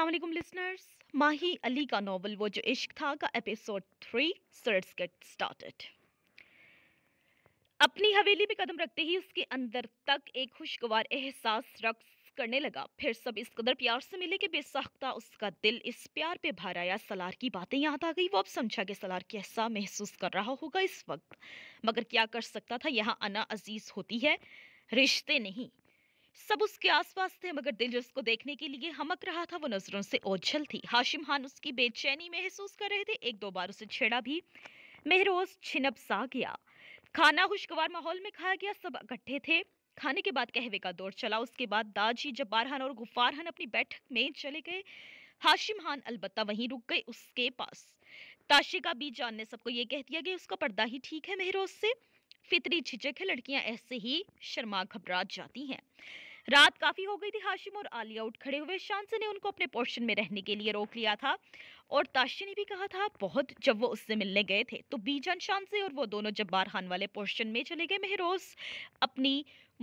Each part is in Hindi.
असलम लिसनर्स माही अली का नावल वो जो इश्क था का episode three starts get started अपनी हवेली पे कदम रखते ही उसके अंदर तक एक खुशगवार एहसास रक्स करने लगा फिर सब इस कदर प्यार से मिले कि बेसाख्ता उसका दिल इस प्यार पे भर आया सलार की बातें याद आ गई वो अब समझा कि सलार कैसा महसूस कर रहा होगा इस वक्त मगर क्या कर सकता था यहाँ अना अजीज़ होती है रिश्ते नहीं सब उसके आसपास थे मगर दिल जिसको देखने के लिए हमक रहा था वो नजरों से ओझल थी हाशिम खान उसकी बेचैनी महसूस कर रहे थे एक दो बार उसे छेड़ा भी मेहरोज छिनप सा गया खाना खुशगवार माहौल में खाया गया सब इकट्ठे थे खाने के बाद कहवे का दौर चला उसके बाद दाजी जब्बार खान और गुफार अपनी बैठक में चले गए हाशिम खान अलबत्ता वहीं रुक गए उसके पास ताशी का बीच जान ने सबको ये कह दिया कि उसका पर्दा ही ठीक है मेहरोज से फितरी झिझक है लड़कियां ऐसे ही शर्मा घबरा जाती हैं रात काफ़ी हो गई थी हाशिम और आलिया उठ खड़े हुए शांत ने उनको अपने पोर्शन में रहने के लिए रोक लिया था और ताशी ने भी कहा था बहुत जब वो उससे मिलने गए थे तो बीजन बीजान से और वो दोनों जब बारहान वाले पोर्शन में चले गए महरोज अपनी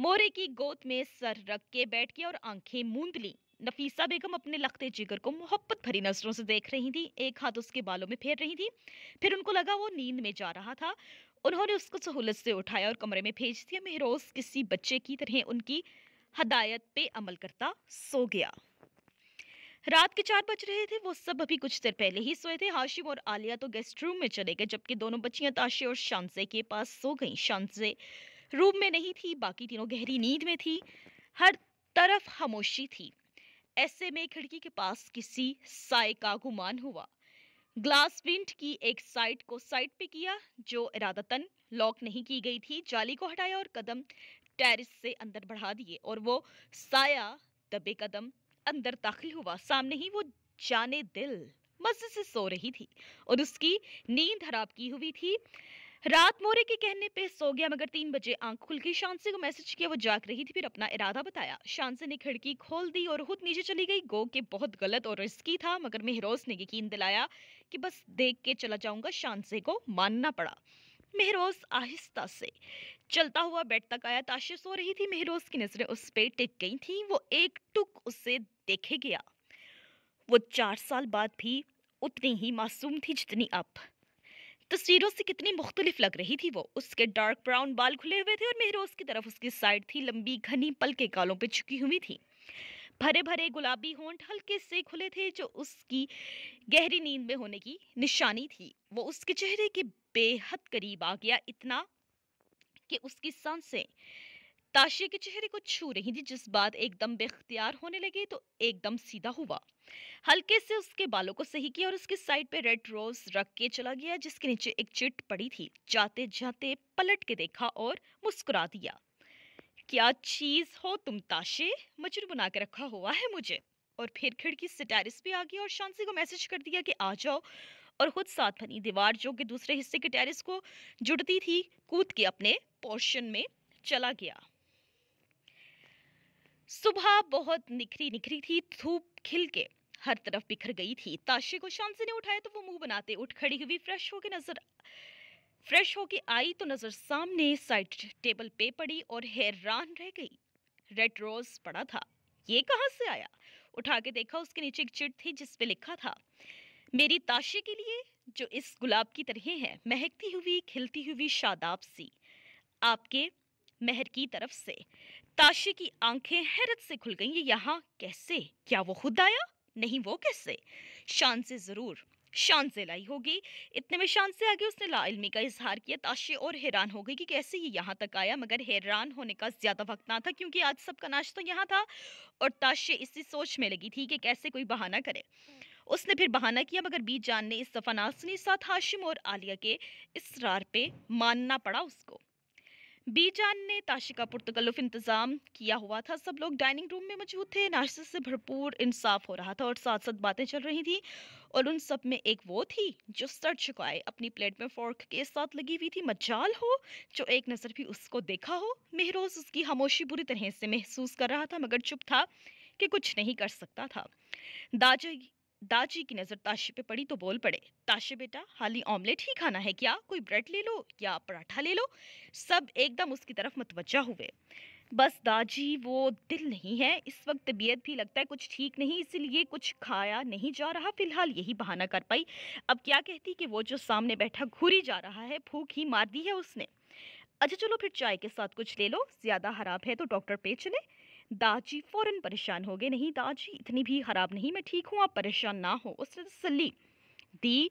मोरे की गोद में सर रख के बैठ गया और आंखें मूंद ली नफीसा बेगम अपने लखते जिगर को मोहब्बत भरी नज़रों से देख रही थी एक हाथ उसके बालों में फेर रही थी फिर उनको लगा वो नींद में जा रहा था उन्होंने उसको सहूलत से उठाया और कमरे में भेज दिया मेहरोज किसी बच्चे की तरह उनकी हदायत पे अमल करता सो गया रात के चार बज रहे थे वो सब अभी कुछ देर पहले ही सोए थे हाशिम और आलिया तो गेस्ट रूम में चले गए जबकि दोनों बच्चियां ताशे और शानजे के पास सो गईं शानजे रूम में नहीं थी बाकी तीनों गहरी नींद में थी हर तरफ खामोशी थी ऐसे में खिड़की के पास किसी साय का गुमान हुआ ग्लास विंड की एक साइट को साइट पे किया जो इरादतन लॉक नहीं की गई थी जाली को हटाया और कदम टेरिस से अंदर बढ़ा दिए और वो साया दबे कदम अंदर दाखिल हुआ सामने ही वो जाने दिल मज़े से सो रही थी और उसकी नींद खराब की हुई थी रात मोरे के कहने पे सो गया मगर तीन बजे आंख खुल गई शांसे को मैसेज किया वो जाग रही थी फिर अपना इरादा बताया शांसे ने खिड़की खोल दी और खुद नीचे चली गई गो के बहुत गलत और रिस्की था मगर मेहरोज ने यकीन दिलाया कि बस देख के चला जाऊंगा शांसे को मानना पड़ा मेहरोज आहिस्ता से चलता हुआ बेड तक आया ताशे सो रही थी मेहरोज की नजरें उस पर टिक गई थी वो एक टुक उसे देखे गया वो चार साल बाद भी उतनी ही मासूम थी जितनी अब तस्वीरों से कितनी मुख्तलिफ लग रही थी वो उसके डार्क ब्राउन बाल खुले हुए थे और मेहरोज की तरफ उसकी साइड थी लंबी घनी पल के कालों पर छुकी हुई थी भरे भरे गुलाबी होंठ हल्के से खुले थे जो उसकी गहरी नींद में होने की निशानी थी वो उसके चेहरे के बेहद करीब आ गया इतना कि उसकी सांसें ताशिया के चेहरे को छू रही थी जिस बात एकदम बेख्तियार होने लगी तो एकदम सीधा हुआ हल्के से उसके बालों को सही किया और उसके साइड पे रेड रोज रख के चला गया जिसके नीचे एक चिट पड़ी थी जाते जाते पलट के देखा और मुस्कुरा दिया क्या चीज हो तुम ताशे मजनू बना के रखा हुआ है मुझे और फिर खिड़की से टेरिस पे आ गई और शांसी को मैसेज कर दिया कि आ जाओ और खुद साथ बनी दीवार जो कि दूसरे हिस्से के टेरिस को जुड़ती थी कूद के अपने पोर्शन में चला गया सुबह बहुत निखरी निखरी थी धूप खिल के हर तरफ बिखर गई थी ताशे को शांति ने उठाया तो वो मुंह बनाते उठ खड़ी हुई फ्रेश होके नजर फ्रेश होके आई तो नजर सामने साइड टेबल पे पड़ी और हैरान रह गई रेड रोज पड़ा था ये कहाँ से आया उठा के देखा उसके नीचे एक चिट थी जिसपे लिखा था मेरी ताशे के लिए जो इस गुलाब की तरह है महकती हुई खिलती हुई शादाब सी आपके मेहर की तरफ से ताशे की आंखें हैरत से खुल गईं ये यहाँ कैसे क्या वो खुद आया नहीं वो कैसे शान से ज़रूर शान से लाई होगी इतने में शान से आगे उसने लाइलमी का इजहार किया ताशे और हैरान हो गई कि कैसे ये यहाँ तक आया मगर हैरान होने का ज़्यादा वक्त ना था क्योंकि आज सबका नाश्ता तो यहाँ था और ताशे इसी सोच में लगी थी कि कैसे कोई बहाना करे उसने फिर बहाना किया मगर बीजान ने इस दफ़ा नासनी साथ हाशिम और आलिया के इसरार पे मानना पड़ा उसको बीजान ने ताशी का पुर्तगलुफ इंतजाम किया हुआ था सब लोग डाइनिंग रूम में मौजूद थे नाश्ते से भरपूर इंसाफ हो रहा था और साथ साथ बातें चल रही थी और उन सब में एक वो थी जो सर चुकाए अपनी प्लेट में फोर्क के साथ लगी हुई थी मजाल हो जो एक नज़र भी उसको देखा हो मेहरोज उसकी खामोशी बुरी तरह से महसूस कर रहा था मगर चुप था कि कुछ नहीं कर सकता था दाजी दाजी की नज़र ताशे पे पड़ी तो बोल पड़े ताशे बेटा हाली ऑमलेट ही खाना है क्या कोई ब्रेड ले लो या पराठा ले लो सब एकदम उसकी तरफ मतवजा हुए बस दाजी वो दिल नहीं है इस वक्त तबीयत भी लगता है कुछ ठीक नहीं इसीलिए कुछ खाया नहीं जा रहा फिलहाल यही बहाना कर पाई अब क्या कहती कि वो जो सामने बैठा घूरी जा रहा है भूख ही मार दी है उसने अच्छा चलो फिर चाय के साथ कुछ ले लो ज़्यादा खराब है तो डॉक्टर पे चले दाजी फ़ौरन परेशान हो गए नहीं दाजी इतनी भी ख़राब नहीं मैं ठीक हूँ आप परेशान ना हो उसने तसली दी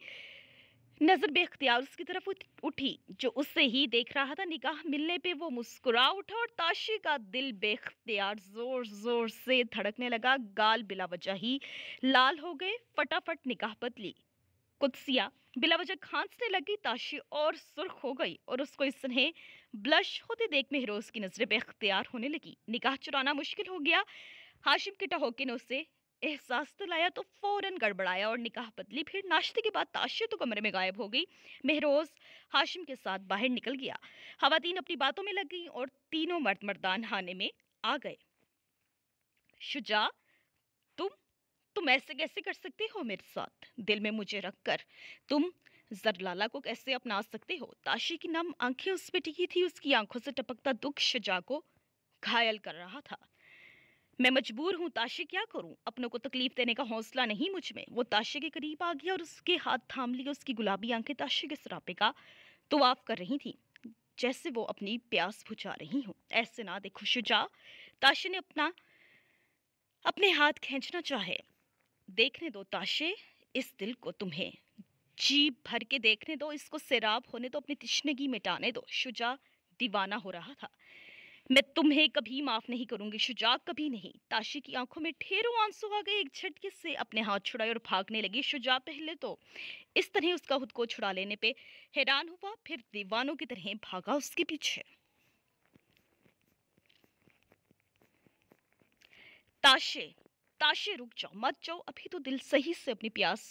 नज़र बेख्तियार उसकी तरफ उठी जो उससे ही देख रहा था निगाह मिलने पे वो मुस्कुरा उठा और ताशी का दिल बेख्तियार ज़ोर ज़ोर से धड़कने लगा गाल बिलावजह ही लाल हो गए फटाफट निगाह बदली कुत्सिया बिलावजह खांसने लगी ताशी और सुर्ख हो गई और उसको इसने ब्लश होते देखने हिरोज की नज़रें बेख्तियार होने लगी निकाह चुराना मुश्किल हो गया हाशिम के टहोके ने उससे एहसास दिलाया तो फ़ौरन गड़बड़ाया और निकाह बदली फिर नाश्ते के बाद ताशिया तो कमरे में गायब हो गई महरोज हाशिम के साथ बाहर निकल गया खातन अपनी बातों में लग गईं और तीनों मर्द मर्दान हाने में आ गए शुजा तुम तुम ऐसे कैसे कर सकते हो मेरे साथ दिल में मुझे रखकर तुम जरलाला को कैसे अपना सकते हो ताशी की नम आंखें उस पर टिकी थी उसकी आंखों से टपकता दुख शजा को घायल कर रहा था मैं मजबूर हूँ ताशे क्या करूँ अपनों को तकलीफ देने का हौसला नहीं मुझ में वो ताशे के करीब आ गया और उसके हाथ थाम लिया उसकी गुलाबी आंखें ताशे के सरापे का तुआफ कर रही थी जैसे वो अपनी प्यास बुझा रही हूँ ऐसे ना देखो शुजा ताशे ने अपना अपने हाथ खींचना चाहे देखने दो ताशे इस दिल को तुम्हें जी भर के देखने दो इसको सैराब होने दो अपनी तिश्नगी मिटाने दो शुजा दीवाना हो रहा था मैं तुम्हें कभी माफ़ नहीं करूंगी शुजा कभी नहीं ताशी की आंखों में ढेरों आंसू आ गए एक झटके से अपने हाथ छुड़ाए और भागने लगी शुजा पहले तो इस तरह उसका खुद को छुड़ा लेने पे हैरान हुआ फिर दीवानों की तरह भागा उसके पीछे ताशे ताशे रुक जाओ मत जाओ अभी तो दिल सही से अपनी प्यास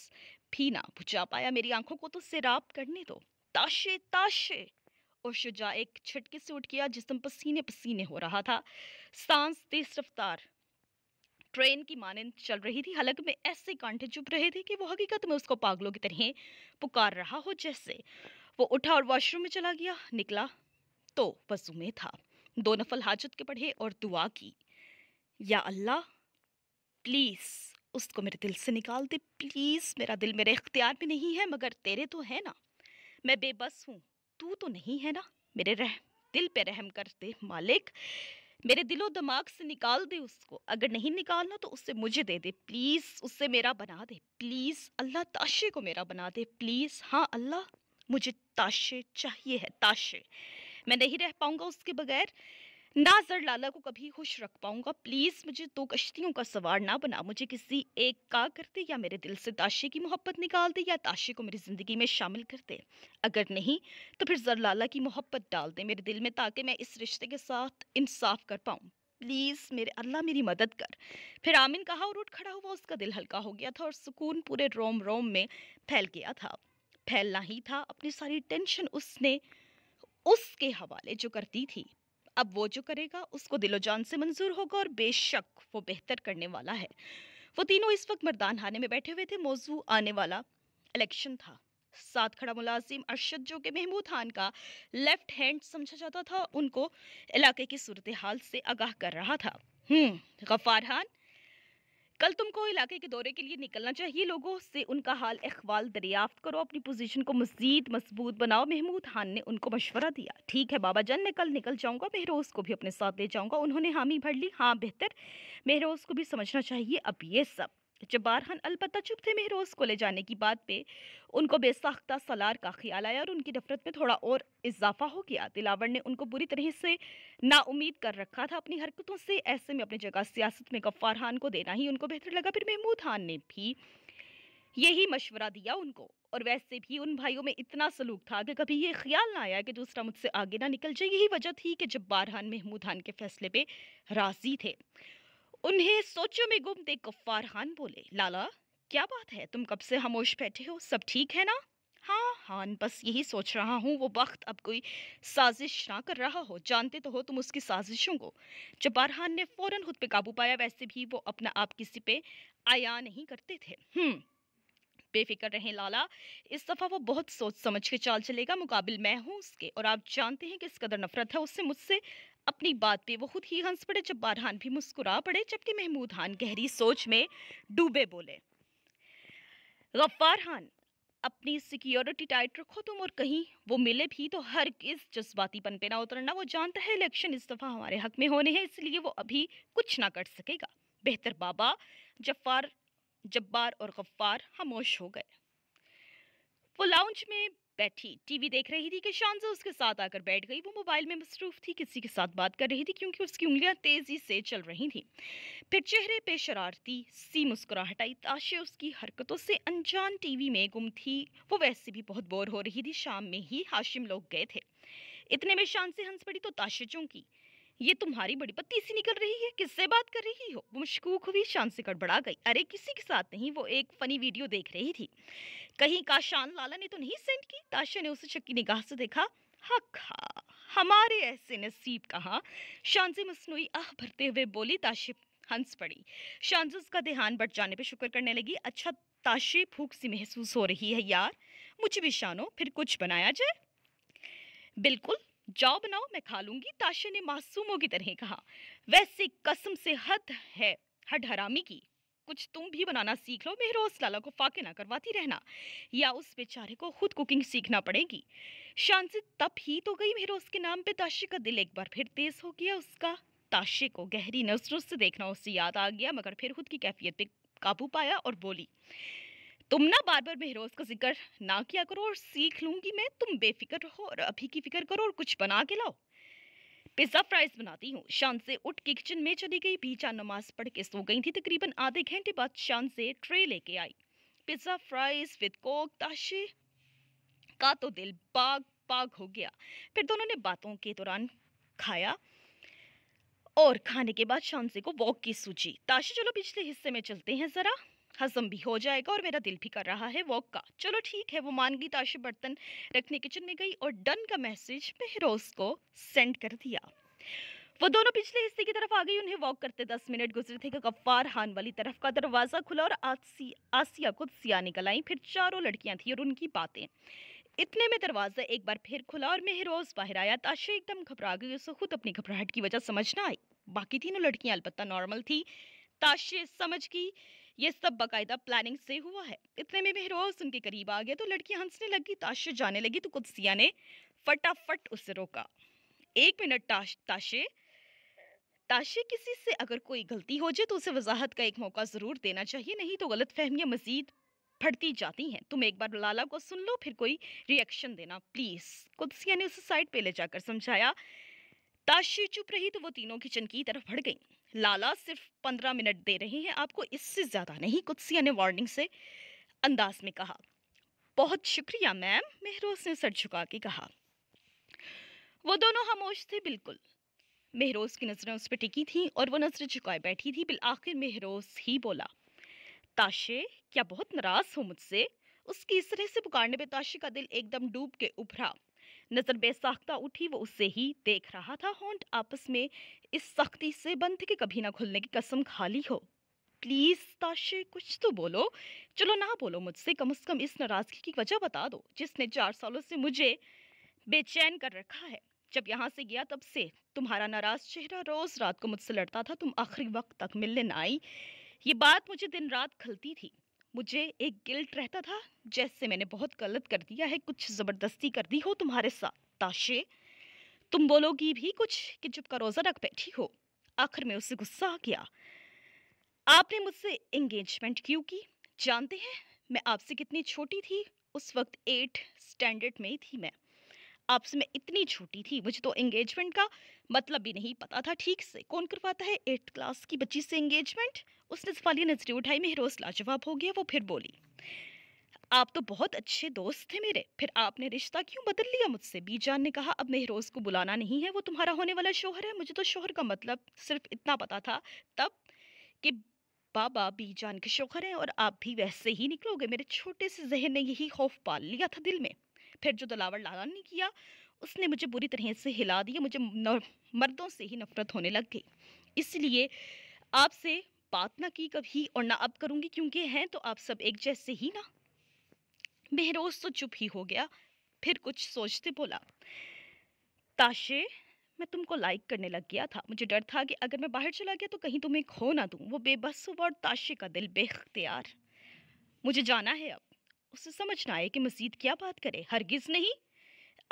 भी ना बुझा पाया मेरी आंखों को तो सिराब करने दो ताशे ताशे और शुजा एक छटके से उठ गया जिसम पसीने पसीने हो रहा था सांस तेज रफ्तार ट्रेन की मानंद चल रही थी हालांकि में ऐसे कांटे चुप रहे थे कि वो हकीकत में उसको पागलों की तरह पुकार रहा हो जैसे वो उठा और वॉशरूम में चला गया निकला तो वजू में था दो नफल हाजत के पढ़े और दुआ की या अल्लाह प्लीज़ उसको मेरे दिल से निकाल दे प्लीज़ मेरा दिल मेरे इख्तियार में नहीं है मगर तेरे तो है ना मैं बेबस हूँ तू तो नहीं है ना मेरे रह दिल पे रहम कर दे मालिक मेरे दिलो दिमाग से निकाल दे उसको अगर नहीं निकालना तो उससे मुझे दे दे प्लीज़ उससे मेरा बना दे प्लीज़ अल्लाह ताशे को मेरा बना दे प्लीज़ हाँ अल्लाह मुझे ताशे चाहिए है ताशे मैं नहीं रह पाऊँगा उसके बगैर ना सर लाला को कभी खुश रख पाऊंगा प्लीज़ मुझे दो कश्तियों का सवार ना बना मुझे किसी एक का कर दे या मेरे दिल से ताशे की मोहब्बत निकाल दे या ताशे को मेरी ज़िंदगी में शामिल कर दे अगर नहीं तो फिर जर लाला की मोहब्बत डाल दे मेरे दिल में ताकि मैं इस रिश्ते के साथ इंसाफ कर पाऊँ प्लीज़ मेरे अल्लाह मेरी मदद कर फिर आमिन कहा और उठ खड़ा हुआ उसका दिल हल्का हो गया था और सुकून पूरे रोम रोम में फैल गया था फैलना ही था अपनी सारी टेंशन उसने उसके हवाले जो कर दी थी अब वो जो करेगा उसको दिलो जान से मंजूर होगा और बेशक वो बेहतर करने वाला है वो तीनों इस वक्त मरदान हाने में बैठे हुए थे मौजू आने वाला इलेक्शन था साथ खड़ा मुलाजिम अरशद जो कि महमूद खान का लेफ्ट हैंड समझा जाता था उनको इलाके की सूरत हाल से आगाह कर रहा था हम्म, गफ़ार खान कल तुमको इलाके के दौरे के लिए निकलना चाहिए लोगों से उनका हाल अखबाल दरियाफ्त करो अपनी पोजीशन को मजीद मजबूत बनाओ महमूद खान ने उनको मशवरा दिया ठीक है बाबा जान मैं कल निकल जाऊंगा महरोज को भी अपने साथ ले जाऊंगा उन्होंने हामी भर ली हाँ बेहतर महरोज को भी समझना चाहिए अब ये सब जब्बार खान अलबत्ता चुप थे मेहरोज को ले जाने की बात पे उनको बेसाख्ता सलार का ख्याल आया और उनकी नफरत में थोड़ा और इजाफा हो गया दिलावर ने उनको बुरी तरह से नाउमीद कर रखा था अपनी हरकतों से ऐसे में अपनी जगह सियासत में गफ्फार खान को देना ही उनको बेहतर लगा फिर महमूद खान ने भी यही मशवरा दिया उनको और वैसे भी उन भाइयों में इतना सलूक था कि कभी ये ख्याल ना आया कि दूसरा मुझसे आगे ना निकल जाए यही वजह थी कि जब्बार खान महमूद खान के फैसले पे राज़ी थे उन्हें सोचो में गुम देख गफ्फार खान बोले लाला क्या बात है तुम कब से खामोश बैठे हो सब ठीक है ना हाँ हान बस यही सोच रहा हूँ वो वक्त अब कोई साजिश ना कर रहा हो जानते तो हो तुम उसकी साजिशों को जब्बार खान ने फौरन खुद पे काबू पाया वैसे भी वो अपना आप किसी पे आया नहीं करते थे हम्म बेफिक्र रहें लाला इस दफ़ा वो बहुत सोच समझ के चाल चलेगा मुकाबिल मैं हूँ उसके और आप जानते हैं कि इस कदर नफरत है उससे मुझसे अपनी बात पे वो खुद ही हंस पड़े जब बारहान भी मुस्कुरा पड़े जबकि महमूद खान गहरी सोच में डूबे बोले गफ्फार खान अपनी सिक्योरिटी टाइट रखो तुम और कहीं वो मिले भी तो हर किस जज्बाती पन पे ना उतरना वो जानता है इलेक्शन इस दफ़ा हमारे हक में होने हैं इसलिए वो अभी कुछ ना कर सकेगा बेहतर बाबा जफ्फार जब्बार और गफ्फार खामोश हो गए वो लाउंज में बैठी टीवी देख रही थी कि शानजा उसके साथ आकर बैठ गई वो मोबाइल में मसरूफ थी किसी के साथ बात कर रही थी क्योंकि उसकी उंगलियां तेज़ी से चल रही थी फिर चेहरे पे शरारती सी मुस्कुराहट आई ताशे उसकी हरकतों से अनजान टीवी में गुम थी वो वैसे भी बहुत बोर हो रही थी शाम में ही हाशिम लोग गए थे इतने में शान से हंस पड़ी तो ताशे चौंकी ये तुम्हारी बड़ी पत्ती सी निकल रही है किससे बात कर रही हो वो मशकूक हुई शान से गड़बड़ा गई अरे किसी के साथ नहीं वो एक फनी वीडियो देख रही थी कहीं का शान लाला ने तो नहीं सेंड की ताशा ने उसे शक्की निगाह से देखा हखा हमारे ऐसे नसीब कहाँ शान से मसनू आह भरते हुए बोली ताशे हंस पड़ी शानजू उसका ध्यान बढ़ जाने पर शुक्र करने लगी अच्छा ताशे भूख सी महसूस हो रही है यार मुझे भी शानो फिर कुछ बनाया जाए बिल्कुल जाओ बनाओ मैं खा लूंगी ताशा ने मासूमों की तरह कहा वैसे कसम से हद है हड हरामी की कुछ तुम भी बनाना सीख लो मेहरोज लाला को फाके ना करवाती रहना या उस बेचारे को खुद कुकिंग सीखना पड़ेगी शान से तप ही तो गई मेहरोज के नाम पे ताशे का दिल एक बार फिर तेज हो गया उसका ताशे को गहरी नजरों से देखना उससे याद आ गया मगर फिर खुद की कैफियत पे काबू पाया और बोली तुम ना बार बार महरोज का जिक्र ना किया करो और सीख लूंगी मैं तुम बेफिक्र रहो और अभी की फ़िक्र करो और कुछ बना के लाओ पिज़्ज़ा फ्राइज बनाती हूँ शान से उठ के किचन में चली गई भीचा नमाज पढ़ के सो गई थी तकरीबन आधे घंटे बाद शान से ट्रे लेके आई pizza fries with coke Tashe का तो दिल बाग बाग हो गया फिर दोनों ने बातों के दौरान खाया और खाने के बाद शाम से को वॉक की सूची ताशे चलो पिछले हिस्से में चलते हैं ज़रा हजम भी हो जाएगा और मेरा दिल भी कर रहा है वॉक का चलो ठीक है वो मान गई ताशी बर्तन रखने किचन में गई और डन का मैसेज मेहरोज को सेंड कर दिया वो दोनों पिछले हिस्से की तरफ आ गई उन्हें वॉक करते दस मिनट गुजरे थे कि गफ्फार हान वाली तरफ का दरवाज़ा खुला और आसी आसिया को सिया निकल आई फिर चारों लड़कियां थीं और उनकी बातें इतने में दरवाज़ा एक बार फिर खुला और मेहरोज बाहर आया ताशे एकदम घबरा गई उसे खुद अपनी घबराहट की वजह समझ ना आई बाकी तीनों लड़कियां अलबत्ता नॉर्मल थी ताशे समझ गई ये सब बाकायदा प्लानिंग से हुआ है इतने में महरोज उनके करीब आ गया तो लड़की हंसने लगी ताशे जाने लगी तो कुदसिया ने फटाफट उसे रोका एक मिनट ताश ताशे ताशे किसी से अगर कोई गलती हो जाए तो उसे वजाहत का एक मौका ज़रूर देना चाहिए नहीं तो गलत फहमियाँ मज़ीद फटती जाती हैं तुम एक बार लाला को सुन लो फिर कोई रिएक्शन देना प्लीज़ कुदसिया ने उसे साइड पे ले जाकर समझाया ताशी चुप रही तो वो तीनों किचन की तरफ भड़ गई लाला सिर्फ पंद्रह मिनट दे रहे हैं आपको इससे ज़्यादा नहीं कुदसिया ने वार्निंग से अंदाज में कहा बहुत शुक्रिया मैम मेहरोज ने सर झुका के कहा वो दोनों खामोश थे बिल्कुल मेहरोज की नज़रें उस पर टिकी थीं और वो नज़रें झुकाए बैठी थी बिल आखिर मेहरोज ही बोला ताशे क्या बहुत नाराज़ हो मुझसे उसकी इस तरह से पुकारने पे ताशे का दिल एकदम डूब के उभरा नज़र बेसाख्ता उठी वो उससे ही देख रहा था हॉन्ट आपस में इस सख्ती से बंद के कभी ना खुलने की कसम खाली हो प्लीज़ ताशे कुछ तो बोलो चलो ना बोलो मुझसे कम से कम इस नाराज़गी की वजह बता दो जिसने चार सालों से मुझे बेचैन कर रखा है जब यहाँ से गया तब से तुम्हारा नाराज़ चेहरा रोज़ रात को मुझसे लड़ता था तुम आखिरी वक्त तक मिलने ना आई ये बात मुझे दिन रात खलती थी मुझे एक गिल्ट रहता था जैसे मैंने बहुत गलत कर दिया है कुछ ज़बरदस्ती कर दी हो तुम्हारे साथ ताशे तुम बोलोगी भी कुछ कि चुप का रोज़ा रख बैठी हो आखिर में उसे गुस्सा आ गया आपने मुझसे एंगेजमेंट क्यों की जानते हैं मैं आपसे कितनी छोटी थी उस वक्त एट स्टैंडर्ड में ही थी मैं आपस में इतनी छोटी थी मुझे तो एंगेजमेंट का मतलब भी नहीं पता था ठीक से कौन करवाता है एट्थ क्लास की बच्ची से एंगेजमेंट उसने सफालिया नजरे उठाई मेरे रोज लाजवाब हो गया वो फिर बोली आप तो बहुत अच्छे दोस्त थे मेरे फिर आपने रिश्ता क्यों बदल लिया मुझसे बीजान ने कहा अब मेहरोज को बुलाना नहीं है वो तुम्हारा होने वाला शोहर है मुझे तो शोहर का मतलब सिर्फ इतना पता था तब कि बाबा बीजान के शोहर हैं और आप भी वैसे ही निकलोगे मेरे छोटे से जहन ने यही खौफ पाल लिया था दिल में फिर जो दलावर लाला ने किया उसने मुझे बुरी तरह से हिला दिया मुझे मर्दों से ही नफरत होने लग गई इसलिए आपसे बात ना की कभी और ना अब करूंगी क्योंकि हैं तो आप सब एक जैसे ही ना बेहरोज तो चुप ही हो गया फिर कुछ सोचते बोला ताशे मैं तुमको लाइक करने लग गया था मुझे डर था कि अगर मैं बाहर चला गया तो कहीं तुम्हें खो ना दूं वो बेबस हुआ और ताशे का दिल बेख्तियार मुझे जाना है अब उसे समझ ना आए कि मजीद क्या बात करे हरगिज़ नहीं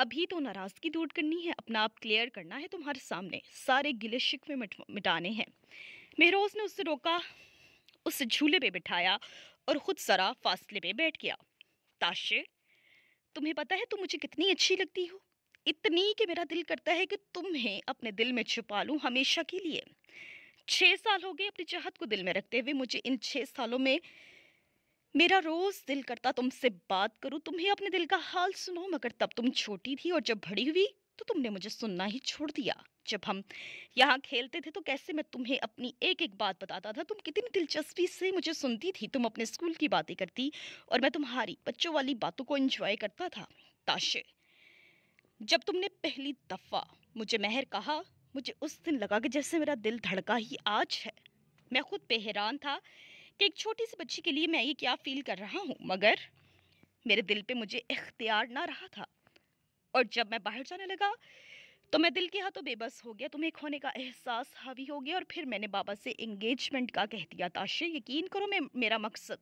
अभी तो नाराज़गी दूर करनी है अपना आप क्लियर करना है तुम्हारे सामने सारे गिले शिकवे मिटाने हैं मेहरोज ने उससे रोका उसे झूले पे बिठाया और ख़ुद सरा फासले पे बैठ गया ताशे तुम्हें पता है तुम मुझे कितनी अच्छी लगती हो इतनी कि मेरा दिल करता है कि तुम्हें अपने दिल में छुपा लूँ हमेशा के लिए छः साल हो गए अपनी चाहत को दिल में रखते हुए मुझे इन छः सालों में मेरा रोज दिल करता तुमसे बात करूं तुम्हें अपने दिल का हाल सुनो मगर तब तुम छोटी थी और जब बड़ी हुई तो तुमने मुझे सुनना ही छोड़ दिया जब हम यहाँ खेलते थे तो कैसे मैं तुम्हें अपनी एक एक बात बताता था तुम कितनी दिलचस्पी से मुझे सुनती थी तुम अपने स्कूल की बातें करती और मैं तुम्हारी बच्चों वाली बातों को एंजॉय करता था ताशे जब तुमने पहली दफ़ा मुझे मेहर कहा मुझे उस दिन लगा कि जैसे मेरा दिल धड़का ही आज है मैं खुद बेहरान था कि एक छोटी सी बच्ची के लिए मैं ये क्या फ़ील कर रहा हूँ मगर मेरे दिल पे मुझे इख्तियार ना रहा था और जब मैं बाहर जाने लगा तो मैं दिल के हाथों तो बेबस हो गया तुम्हें खोने का एहसास हावी हो गया और फिर मैंने बाबा से इंगेजमेंट का कह दिया ताशे यकीन करो मैं मेरा मकसद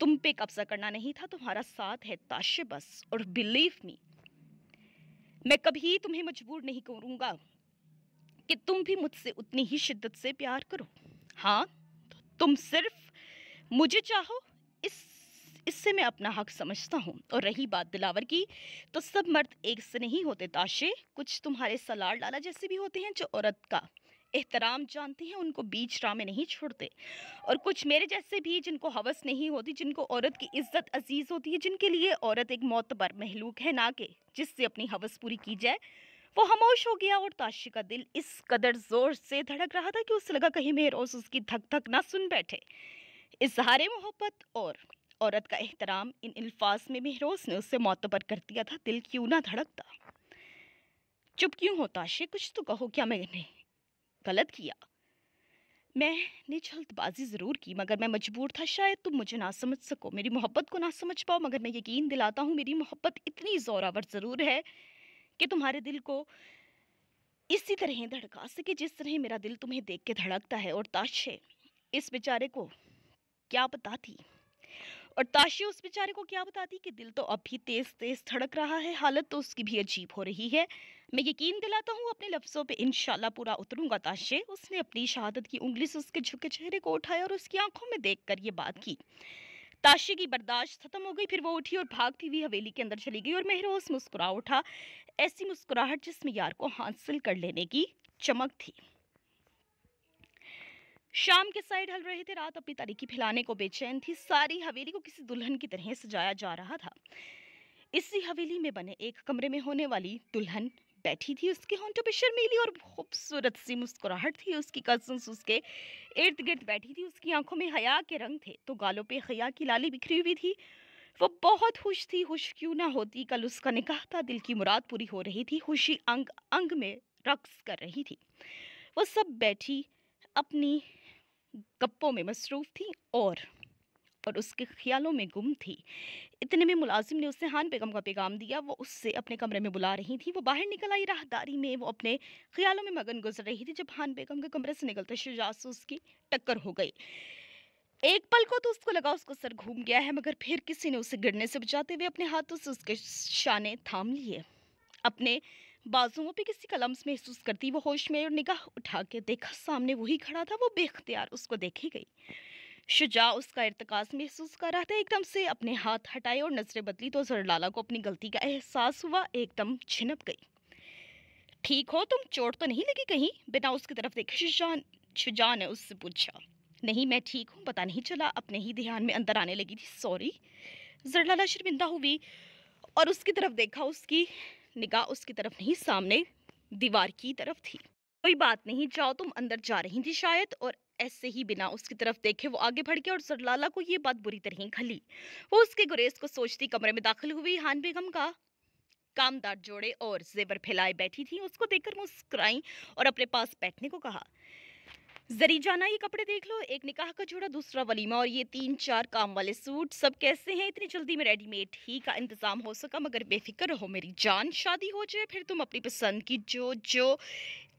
तुम पे कब्जा करना नहीं था तुम्हारा साथ है ताशे बस और बिलीव मी मैं कभी तुम्हें मजबूर नहीं करूँगा कि तुम भी मुझसे उतनी ही शिद्दत से प्यार करो हाँ तो तुम सिर्फ मुझे चाहो इस इससे मैं अपना हक समझता हूँ और रही बात दिलावर की तो सब मर्द एक से नहीं होते ताशे कुछ तुम्हारे सलार डाला जैसे भी होते हैं जो औरत का एहतराम जानते हैं उनको बीच राह में नहीं छोड़ते और कुछ मेरे जैसे भी जिनको हवस नहीं होती जिनको औरत की इज्जत अजीज़ होती है जिनके लिए औरत एक मोतबर महलूक है ना के जिससे अपनी हवस पूरी की जाए वो खामोश हो गया और ताशी का दिल इस कदर ज़ोर से धड़क रहा था कि उससे लगा कहीं रोज उसकी धक धक ना सुन बैठे इजहार मोहब्बत और औरत का एहतराम इन अल्फाज में महरोज ने उससे मोतबर कर दिया था दिल क्यों ना धड़कता चुप क्यों होता शे कुछ तो कहो क्या मैंने गलत किया मैंने जल्दबाजी ज़रूर की मगर मैं मजबूर था शायद तुम मुझे ना समझ सको मेरी मोहब्बत को ना समझ पाओ मगर मैं यकीन दिलाता हूँ मेरी मोहब्बत इतनी ज़ोरावर ज़रूर है कि तुम्हारे दिल को इसी तरह धड़का सके जिस तरह मेरा दिल तुम्हें देख के धड़कता है और ताशे इस बेचारे को क्या बताती और ताशी उस बेचारे को क्या बताती कि दिल तो अब भी तेज तेज धड़क रहा है हालत तो उसकी भी अजीब हो रही है मैं यकीन दिलाता हूँ अपने लफ्ज़ों पे इंशाल्लाह पूरा उतरूंगा ताशे उसने अपनी शहादत की उंगली से उसके झुके चेहरे को उठाया और उसकी आंखों में देख ये बात की ताशे की बर्दाश्त खत्म हो गई फिर वो उठी और भागती हुई हवेली के अंदर चली गई और महरोस मुस्कुरा उठा ऐसी मुस्कुराहट जिसमें यार को हासिल कर लेने की चमक थी शाम के साइड हल रहे थे रात अपनी तारीखी फैलाने को बेचैन थी सारी हवेली को किसी दुल्हन की तरह सजाया जा रहा था इसी हवेली में बने एक कमरे में होने वाली दुल्हन बैठी थी उसके होंठों पे शर्मीली और खूबसूरत सी मुस्कुराहट थी उसकी कजन उसके इर्द गिर्द बैठी थी उसकी आंखों में हया के रंग थे तो गालों पे हया की लाली बिखरी हुई थी वो बहुत खुश थी खुश क्यों ना होती कल उसका निकाह था दिल की मुराद पूरी हो रही थी खुशी अंग अंग में रक्स कर रही थी वो सब बैठी अपनी गप्पों में मसरूफ़ थी और और उसके ख्यालों में गुम थी इतने में मुलाजिम ने उससे हान बेगम का पैगाम दिया वो उससे अपने कमरे में बुला रही थी वो बाहर निकल आई राहदारी में वो अपने ख्यालों में मगन गुजर रही थी जब हान बेगम के कमरे से निकलते शजासूस उसकी टक्कर हो गई एक पल को तो उसको लगा उसको सर घूम गया है मगर फिर किसी ने उसे गिरने से बचाते हुए अपने हाथों से उसके शाने थाम लिए अपने बाजुओं पे किसी का लम्स महसूस करती वो होश में और निगाह उठा के देखा सामने वही खड़ा था वो बेख्तियार उसको देखी गई शुजा उसका इरतकाज महसूस कर रहा था एकदम से अपने हाथ हटाए और नजरें बदली तो जरलाला को अपनी गलती का एहसास हुआ एकदम छिनप गई ठीक हो तुम चोट तो नहीं लगी कहीं बिना उसकी तरफ देखे शुजा शुजा ने उससे पूछा नहीं मैं ठीक हूँ पता नहीं चला अपने ही ध्यान में अंदर आने लगी थी सॉरी जरलाला शर्मिंदा हुई और उसकी तरफ देखा उसकी निगाह उसकी तरफ नहीं सामने दीवार की तरफ थी कोई बात नहीं जाओ तुम अंदर जा रही थी शायद और ऐसे ही बिना उसकी तरफ देखे वो आगे बढ़ गया और सरलाला को ये बात बुरी तरह खली वो उसके गुरेज को सोचती कमरे में दाखिल हुई हान बेगम का कामदार जोड़े और जेवर फैलाए बैठी थी उसको देखकर मुस्कुराई और अपने पास बैठने को कहा जरीजाना ये कपड़े देख लो एक निकाह का जोड़ा दूसरा वलीमा और ये तीन चार काम वाले सूट सब कैसे हैं इतनी जल्दी में रेडीमेड ही का इंतज़ाम हो सका मगर बेफिक्र रहो मेरी जान शादी हो जाए फिर तुम अपनी पसंद की जो जो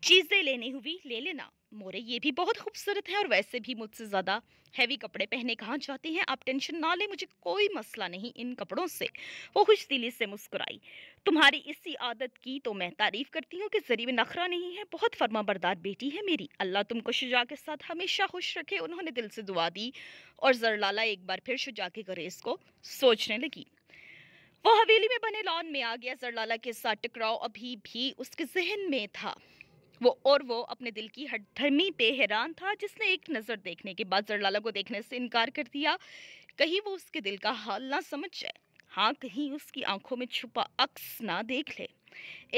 चीज़ें लेनी हुई ले लेना मोरे ये भी बहुत खूबसूरत है और वैसे भी मुझसे ज़्यादा हैवी कपड़े पहने कहाँ जाते हैं आप टेंशन ना लें मुझे कोई मसला नहीं इन कपड़ों से वो खुश दिली से मुस्कुराई तुम्हारी इसी आदत की तो मैं तारीफ़ करती हूँ कि जरीब नखरा नहीं है बहुत फर्मा बरदार बेटी है मेरी अल्लाह तुमको शुजा के साथ हमेशा खुश रखे उन्होंने दिल से दुआ दी और जरलाला एक बार फिर शुजा के गरेज को सोचने लगी वो हवेली में बने लॉन में आ गया जरलाला के साथ टकराव अभी भी उसके जहन में था वो और वो अपने दिल की हठधर्मी पे हैरान था जिसने एक नज़र देखने के बाद जरलाला को देखने से इनकार कर दिया कहीं वो उसके दिल का हाल ना समझ जाए हाँ कहीं उसकी आंखों में छुपा अक्स ना देख ले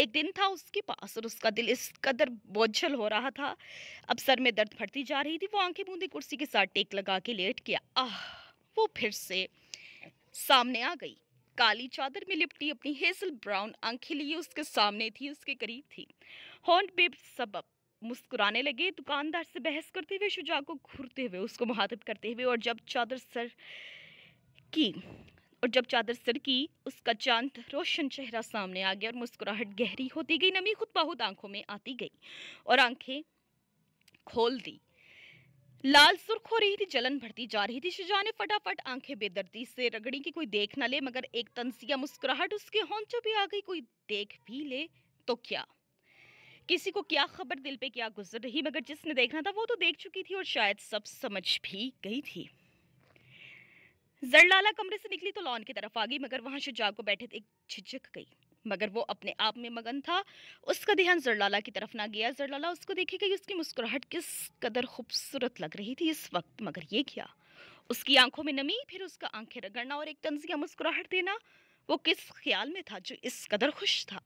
एक दिन था उसके पास और उसका दिल इस कदर बोझल हो रहा था अब सर में दर्द फटती जा रही थी वो आंखें बूंदी कुर्सी के साथ टेक लगा के लेट गया आह वो फिर से सामने आ गई काली चादर में लिपटी अपनी हेसल ब्राउन आंखें लिए उसके सामने थी उसके करीब थी हॉन बेब सब मुस्कुराने लगे दुकानदार से बहस करते हुए शुजा को घूरते हुए उसको मुहातब करते हुए और जब चादर सर की और जब चादर सर की उसका चांद रोशन चेहरा सामने आ गया और मुस्कुराहट गहरी होती गई नमी खुद बहुत आंखों में आती गई और आंखें खोल दी लाल सुर्ख हो रही थी जलन भरती जा रही थी शुजा ने फटाफट आंखें बेदर्दी से रगड़ी की कोई देख ना ले मगर एक तंसिया मुस्कुराहट उसके होंचों भी आ गई कोई देख भी ले तो क्या किसी को क्या खबर दिल पे क्या गुजर रही मगर जिसने देखना था वो तो देख चुकी थी और शायद सब समझ भी गई थी जरलाला कमरे से निकली तो लॉन की तरफ आ गई मगर वहां शुजा को बैठे एक झिझक गई मगर वो अपने आप में मगन था उसका ध्यान जरलाला की तरफ ना गया जरलाला उसको देखी गई उसकी मुस्कुराहट किस कदर खूबसूरत लग रही थी इस वक्त मगर ये क्या उसकी आंखों में नमी फिर उसका आंखें रगड़ना और एक तंजिया मुस्कुराहट देना वो किस ख्याल में था जो इस कदर खुश था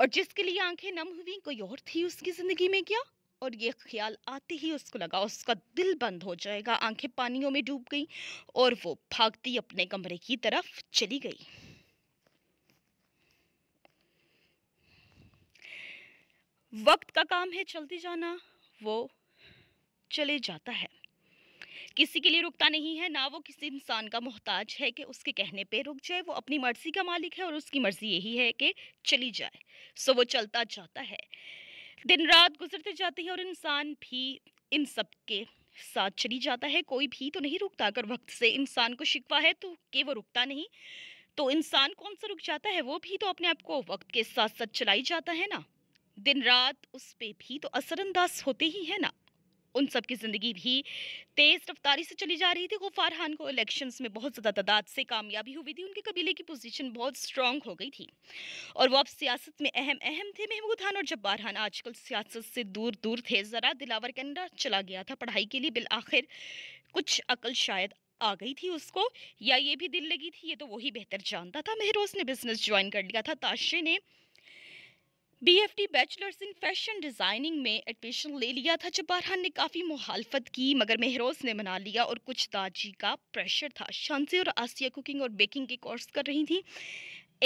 और जिसके लिए आंखें नम हुई कोई और थी उसकी ज़िंदगी में क्या और ये ख्याल आते ही उसको लगा उसका दिल बंद हो जाएगा आंखें पानियों में डूब गई और वो भागती अपने कमरे की तरफ चली गई वक्त का काम है चलते जाना वो चले जाता है किसी के लिए रुकता नहीं है ना वो किसी इंसान का मोहताज है कि उसके कहने पे रुक जाए वो अपनी मर्जी का मालिक है और उसकी मर्जी यही है कि चली जाए सो वो चलता जाता है दिन रात गुजरते जाते हैं और इंसान भी इन सब के साथ चली जाता है कोई भी तो नहीं रुकता अगर वक्त से इंसान को शिकवा है तो कि वो रुकता नहीं तो इंसान कौन सा रुक जाता है वो भी तो अपने आप को वक्त के साथ साथ चलाई जाता है ना दिन रात उस पर भी तो असरअंदाज होते ही है ना उन सब की ज़िंदगी भी तेज़ रफ्तारी से चली जा रही थी गुफार खान को इलेक्शंस में बहुत ज़्यादा तादाद से कामयाबी हुई थी उनके कबीले की पोजीशन बहुत स्ट्रांग हो गई थी और वो अब सियासत में अहम अहम थे महमूद खान और जब्बार खान आजकल सियासत से दूर दूर थे ज़रा दिलावर कैनेडा चला गया था पढ़ाई के लिए बिल आखिर कुछ अकल शायद आ गई थी उसको या ये भी दिल लगी थी ये तो वही बेहतर जानता था महरोज ने बिजनेस ज्वाइन कर लिया था ताशे ने BFT bachelors in fashion designing में एडमिशन ले लिया था जब बारहान ने काफ़ी मुहालफत की मगर मेहरोज ने मना लिया और कुछ दाजी का प्रेशर था शांसी और आसिया कुकिंग और बेकिंग के कोर्स कर रही थी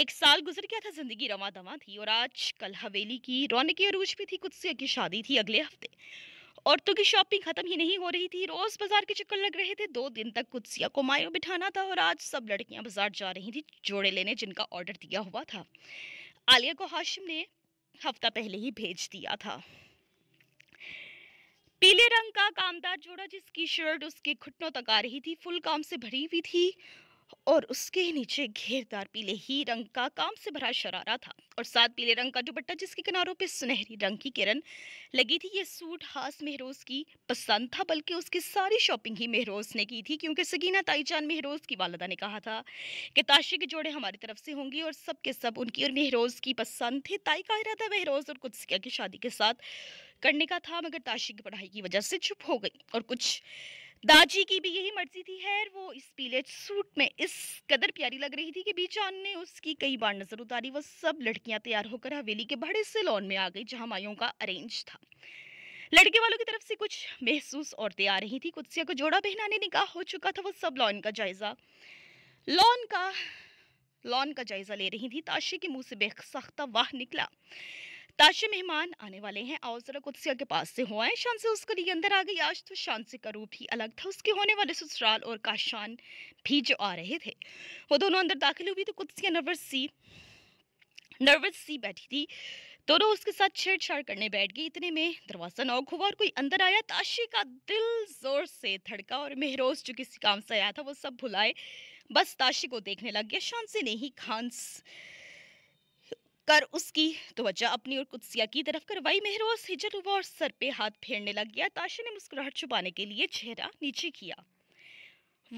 एक साल गुजर गया था ज़िंदगी रवा दवा थी और आज कल हवेली की रौनक अरूज भी थी कुत्सिया की शादी थी अगले हफ्ते औरतों की शॉपिंग खत्म ही नहीं हो रही थी रोज बाजार के चक्कर लग रहे थे दो दिन तक कुत्सिया को मायो बिठाना था और आज सब लड़कियां बाजार जा रही थी जोड़े लेने जिनका ऑर्डर दिया हुआ था आलिया को हाशिम ने हफ्ता पहले ही भेज दिया था पीले रंग का कामदार जोड़ा जिसकी शर्ट उसके घुटनों तक आ रही थी फुल काम से भरी हुई थी और उसके नीचे घेरदार पीले ही रंग का काम से भरा शरारा था और साथ पीले रंग का दुपट्टा जिसके किनारों पे सुनहरी रंग की किरण लगी थी ये सूट हास महरोज की पसंद था बल्कि उसकी सारी शॉपिंग ही महरोज ने की थी क्योंकि सगीना ताईचान महरोज की वालदा ने कहा था कि ताशे के जोड़े हमारी तरफ से होंगी और सब के सब उनकी और महरोज की पसंद थे ताई का इरादा महरोज और कुत्सिया की शादी के साथ करने का था मगर ताशी की पढ़ाई की वजह से चुप हो गई और कुछ दाजी की भी यही मर्जी थी है वो इस पीले सूट में इस कदर प्यारी लग रही थी कि बीचान ने उसकी कई बार नज़र उतारी वह सब लड़कियां तैयार होकर हवेली के बड़े से लॉन में आ गई जहां मायों का अरेंज था लड़के वालों की तरफ से कुछ महसूस औरतें आ रही थी कुत्सिया को जोड़ा पहनाने निकाह हो चुका था वो सब लॉन का जायज़ा लॉन का लॉन का जायज़ा ले रही थी ताशी के मुंह से बेसख्ता वाह निकला ताशे मेहमान आने वाले हैं आओ जरा कुत्सिया के पास से हुआ है शान से उसका लिए अंदर आ गई आज तो शान से का रूप ही अलग था उसके होने वाले ससुराल और काशान भी जो आ रहे थे वो दोनों अंदर दाखिल हुई तो कुत्सिया नर्वस सी नर्वस सी बैठी थी दोनों उसके साथ छेड़छाड़ करने बैठ गई इतने में दरवाज़ा नौक हुआ और कोई अंदर आया ताशे का दिल ज़ोर से धड़का और मेहरोज जो किसी काम से आया था वो सब भुलाए बस ताशे को देखने लग गया शान से नहीं खांस कर उसकी तोज्जा अपनी और कुदसिया की तरफ करवाई मेहरोज हिजर हुआ और सर पे हाथ फेरने लग गया ताशा ने मुस्कुराहट छुपाने के लिए चेहरा नीचे किया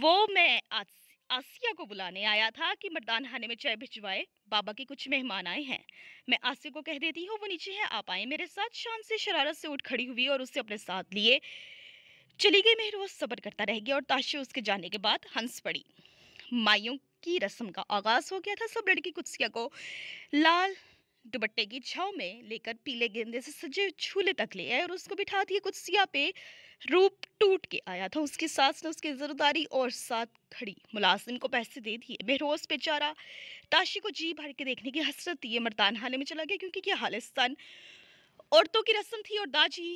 वो मैं आसिया को बुलाने आया था कि मर्दान खाने में चाय भिजवाए बाबा के कुछ मेहमान आए हैं मैं आसिया को कह देती हूँ वो नीचे है आप आए मेरे साथ शान से शरारत से उठ खड़ी हुई और उसे अपने साथ लिए चली गई मेहरोज सबर करता रह गया और ताशा उसके जाने के बाद हंस पड़ी माइयों की रस्म का आगाज हो गया था सब लड़की कुत्सिया को लाल दुबट्टे की छाव में लेकर पीले गेंदे से सजे झूले तक ले आए और उसको बिठा दिए कुत्सिया पे रूप टूट के आया था उसकी सास ने उसकी जरदारी और साथ खड़ी मुलाजिम को पैसे दे दिए बेरोज बेचारा ताशी को जी भर के देखने की हसरत है मरदान हाले में चला गया क्योंकि यह हालिस्तान औरतों की रस्म थी और दाजी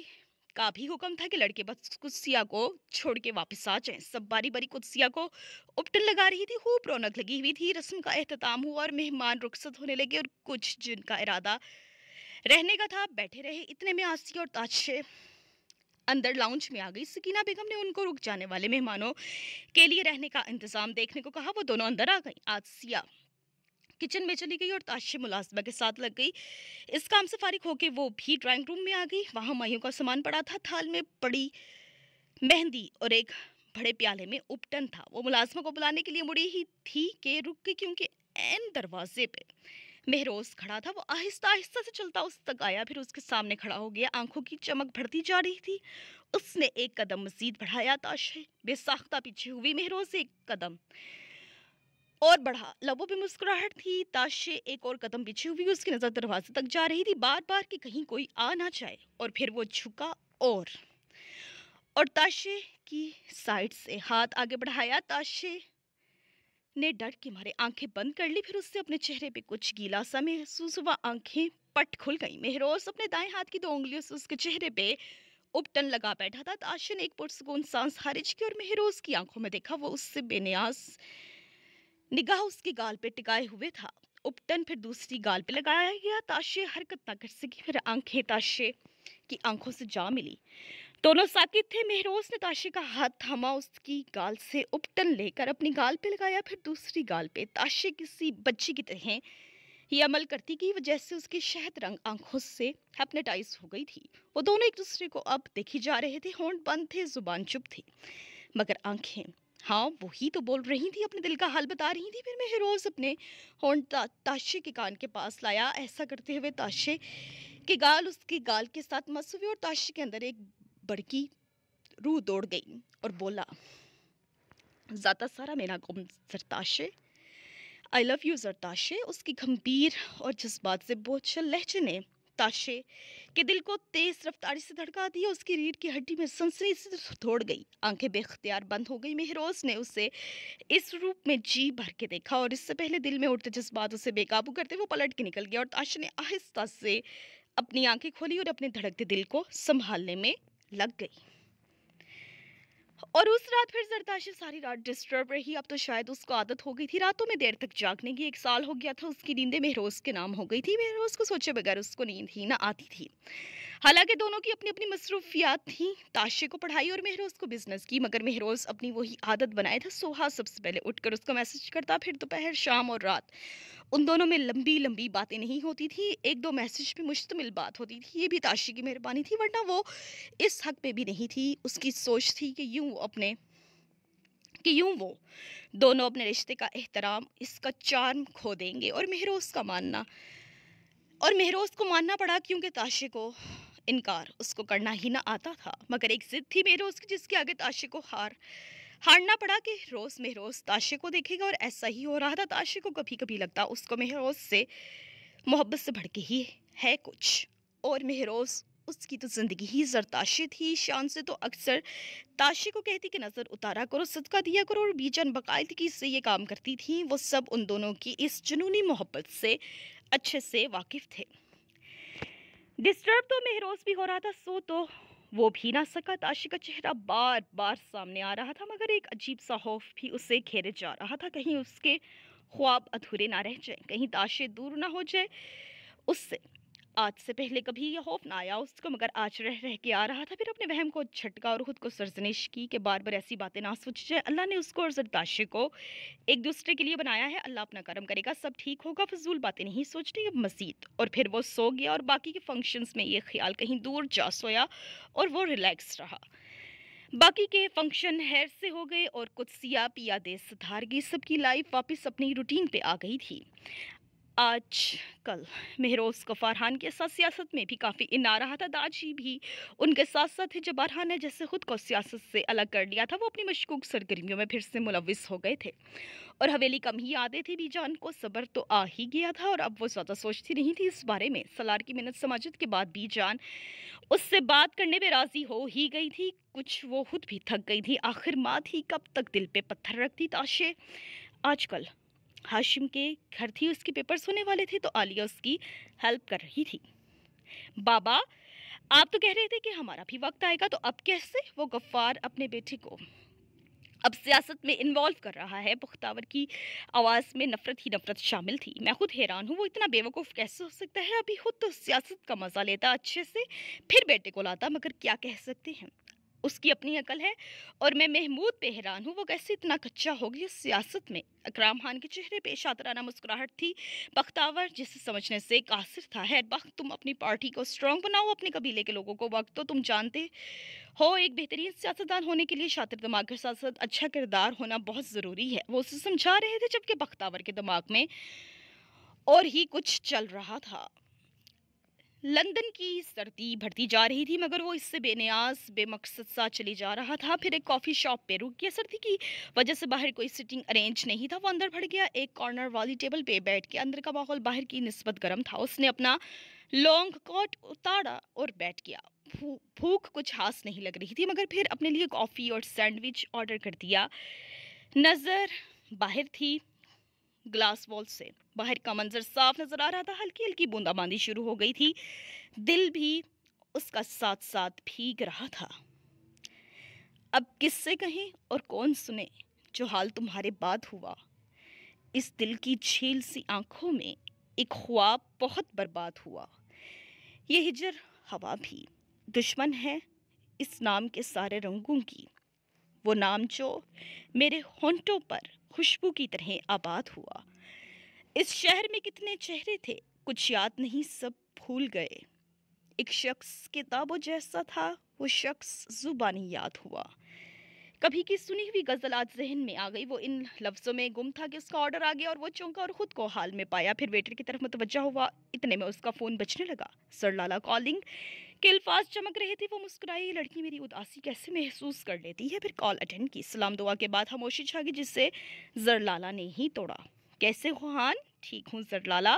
का भी हुक्म था कि लड़के बस कुत्सिया को छोड़ के वापस आ जाएं सब बारी बारी कुत्सिया को उपटन लगा रही थी खूब रौनक लगी हुई थी रस्म का अहतमाम हुआ और मेहमान रुखसत होने लगे और कुछ जिनका इरादा रहने का था बैठे रहे इतने में आसिया और ताशे अंदर लाउंज में आ गई सकीना बेगम ने उनको रुक जाने वाले मेहमानों के लिए रहने का इंतज़ाम देखने को कहा वो दोनों अंदर आ गई आसिया किचन में चली गई और ताशी मुलाजमा के साथ लग गई इस काम से फारिक होकर वो भी ड्राइंग रूम में आ गई वहाँ माइयों का सामान पड़ा था थाल में पड़ी मेहंदी और एक बड़े प्याले में उपटन था वो मुलाजमा को बुलाने के लिए मुड़ी ही थी कि रुक गई क्योंकि एन दरवाजे पे मेहरोज खड़ा था वो आहिस्ता आहिस्ता से चलता उस तक आया फिर उसके सामने खड़ा हो गया आंखों की चमक बढ़ती जा रही थी उसने एक कदम मजीद बढ़ाया ताशे बेसाख्ता पीछे हुई मेहरोज एक कदम और बढ़ा लबों पे मुस्कुराहट थी ताशे एक और कदम पीछे हुई उसकी नज़र दरवाजे तक जा रही थी बार बार कि कहीं कोई आ ना जाए और फिर वो झुका और और ताशे की साइड से हाथ आगे बढ़ाया ताशे ने डर के मारे आंखें बंद कर ली फिर उससे अपने चेहरे पे कुछ गीला सा महसूस हुआ आंखें पट खुल गई मेहरोज अपने दाएं हाथ की दो उंगलियों से उसके चेहरे पे उपटन लगा बैठा था ताशे ने एक पुरसकून सांस खारिज की और मेहरोज की आंखों में देखा वो उससे बेनियाज निगाह उसकी गाल पे टिकाए हुए था उपटन फिर दूसरी गाल पे लगाया गया ताशे हरकत ना कर सकी फिर आंखें ताशे की आंखों से जा मिली दोनों साकित थे मेहरोज ने ताशे का हाथ थामा उसकी गाल से उपटन लेकर अपनी गाल पे लगाया फिर दूसरी गाल पे ताशे किसी बच्ची की तरह ये अमल करती गई वह जैसे उसकी शहद रंग आंखों से हेपनेटाइज हो गई थी वो दोनों एक दूसरे को अब देखी जा रहे थे होंठ बंद थे जुबान चुप थी मगर आंखें हाँ वही तो बोल रही थी अपने दिल का हाल बता रही थी फिर मैं रोज़ अपने हॉर्न ता, ताशे के कान के पास लाया ऐसा करते हुए ताशे के गाल उसके गाल के साथ मस हुए और ताशे के अंदर एक बड़की रूह दौड़ गई और बोला ज़्यादा सारा मेरा गुम सरताशे आई लव यू जरताशे उसकी गंभीर और जज्बात से बोझल लहजे ने ताशे के दिल को तेज रफ्तारी से धड़का दिया उसकी रीढ़ की हड्डी में सनसनी से तोड़ गई आंखें बेख्तियार बंद हो गई मेहरोज ने उसे इस रूप में जी भर के देखा और इससे पहले दिल में उठते जज्बात उसे बेकाबू करते वो पलट के निकल गया और ताशे ने आहिस्ता से अपनी आंखें खोली और अपने धड़कते दिल को संभालने में लग गई और उस रात फिर जरदाशी सारी रात डिस्टर्ब रही अब तो शायद उसको आदत हो गई थी रातों में देर तक जागने की एक साल हो गया था उसकी नींदें महरोज के नाम हो गई थी महरोज को सोचे बगैर उसको नींद ही ना आती थी हालांकि दोनों की अपनी अपनी मसरूफियात थी ताशे को पढ़ाई और महरोज को बिजनेस की मगर महरोज अपनी वही आदत बनाए था सोहा सबसे पहले उठकर उसको मैसेज करता फिर दोपहर शाम और रात उन दोनों में लंबी लंबी बातें नहीं होती थी एक दो मैसेज पे मुश्तमिल बात होती थी ये भी ताशी की मेहरबानी थी वरना वो इस हक पे भी नहीं थी उसकी सोच थी कि यूँ अपने कि यूं वो दोनों अपने रिश्ते का एहतराम इसका चार्म खो देंगे और महरोज का मानना और महरोज को मानना पड़ा क्योंकि ताशे को इनकार उसको करना ही ना आता था मगर एक जिद थी मेरोज की जिसके आगे ताशे को हार हारना पड़ा कि रोज़ महरोज ताशे को देखेगा और ऐसा ही हो रहा था ताशे को कभी कभी लगता उसको महरोज से मोहब्बत से भड़के ही है कुछ और महरोज उसकी तो ज़िंदगी ही जरताशी थी शान से तो अक्सर ताशे को कहती कि नज़र उतारा करो सदका दिया करो और बीजन बाकायदगी से ये काम करती थी वो सब उन दोनों की इस जुनूनी मोहब्बत से अच्छे से वाकिफ़ थे डिस्टर्ब तो मेहरोज भी हो रहा था सो तो वो भी ना सका ताशी का चेहरा बार बार सामने आ रहा था मगर एक अजीब सा खौफ भी उसे घेरे जा रहा था कहीं उसके ख्वाब अधूरे ना रह जाए कहीं ताशे दूर ना हो जाए उससे आज से पहले कभी यह खौफ ना आया उसको मगर आज रह रह के आ रहा था फिर अपने वहम को झटका और खुद को सरजनिश की कि बार बार ऐसी बातें ना सोच जाए अल्लाह ने उसको और जरदाशे को एक दूसरे के लिए बनाया है अल्लाह अपना कर्म करेगा सब ठीक होगा फजूल बातें नहीं रही अब मजीद और फिर वो सो गया और बाकी के फंक्शंस में ये ख्याल कहीं दूर जा सोया और वो रिलैक्स रहा बाकी के फंक्शन हैर से हो गए और कुछ सिया पिया दे सुधार गई सबकी लाइफ वापस अपनी रूटीन पे आ गई थी आज कल को गफारहान के साथ सियासत में भी काफ़ी इना रहा था दाजी भी उनके साथ साथ जब जबारहान ने जैसे खुद को सियासत से अलग कर लिया था वो अपनी मशकूक सरगर्मियों में फिर से मुलविस हो गए थे और हवेली कम ही आते थे जान को सब्र तो आ ही गया था और अब वो ज़्यादा सोचती नहीं थी इस बारे में सलार की मिनत समाजत के बाद जान उससे बात करने पर राज़ी हो ही गई थी कुछ वो खुद भी थक गई थी आखिर माँ थी कब तक दिल पर पत्थर रखती ताशे आजकल हाशिम के घर थी उसके पेपर्स होने वाले थे तो आलिया उसकी हेल्प कर रही थी बाबा आप तो कह रहे थे कि हमारा भी वक्त आएगा तो अब कैसे वो गफ्फार अपने बेटे को अब सियासत में इन्वॉल्व कर रहा है पुख्तावर की आवाज़ में नफ़रत ही नफ़रत शामिल थी मैं खुद हैरान हूँ वो इतना बेवकूफ़ कैसे हो सकता है अभी खुद तो सियासत का मज़ा लेता अच्छे से फिर बेटे को लाता मगर क्या कह सकते हैं उसकी अपनी अकल है और मैं महमूद पे हैरान हूँ वो कैसे इतना कच्चा हो गया सियासत में अकराम खान के चेहरे पे शातराना मुस्कुराहट थी बख्तावर जिसे समझने से कासिर था है वक्त तुम अपनी पार्टी को स्ट्रॉन्ग बनाओ अपने कबीले के लोगों को वक्त तो तुम जानते हो एक बेहतरीन सियासतदान होने के लिए शातिर दिमाग के साथ साथ अच्छा किरदार होना बहुत ज़रूरी है वो उसे समझा रहे थे जबकि बख्तावर के दिमाग में और ही कुछ चल रहा था लंदन की सर्दी बढ़ती जा रही थी मगर वो इससे बेनियाज बेमकसद सा चली जा रहा था फिर एक कॉफ़ी शॉप पे रुक गया सर्दी की वजह से बाहर कोई सिटिंग अरेंज नहीं था वो अंदर भड़ गया एक कॉर्नर वाली टेबल पे बैठ के अंदर का माहौल बाहर की नस्बत गर्म था उसने अपना लॉन्ग कोट उतारा और बैठ गया भूख कुछ हास नहीं लग रही थी मगर फिर अपने लिए कॉफ़ी और सैंडविच ऑर्डर कर दिया नज़र बाहर थी ग्लास वॉल से बाहर का मंजर साफ नज़र आ रहा था हल्की हल्की बूंदाबांदी शुरू हो गई थी दिल भी उसका साथ साथ भीग रहा था अब किससे कहें और कौन सुने जो हाल तुम्हारे बाद हुआ इस दिल की झील सी आंखों में एक ख्वाब बहुत बर्बाद हुआ ये हिजर हवा भी दुश्मन है इस नाम के सारे रंगों की वो नाम जो मेरे होंठों पर खुशबू की तरह आबाद हुआ इस शहर में कितने चेहरे थे कुछ याद नहीं सब भूल गए एक शख्स किताबों जैसा था वो शख्स जुबानी याद हुआ कभी की सुनी हुई गज़ल आज जहन में आ गई वो इन लफ्ज़ों में गुम था कि उसका ऑर्डर आ गया और वो चौंका और ख़ुद को हाल में पाया फिर वेटर की तरफ मुतवजा हुआ इतने में उसका फ़ोन बजने लगा सर लाला कॉलिंग के अल्फाज चमक रहे थे वो मुस्कुराई लड़की मेरी उदासी कैसे महसूस कर लेती है फिर कॉल अटेंड की सलाम दुआ के बाद खामोशी छा गई जिससे जरलाला ने ही तोड़ा कैसे खुहान ठीक हूँ जरलाला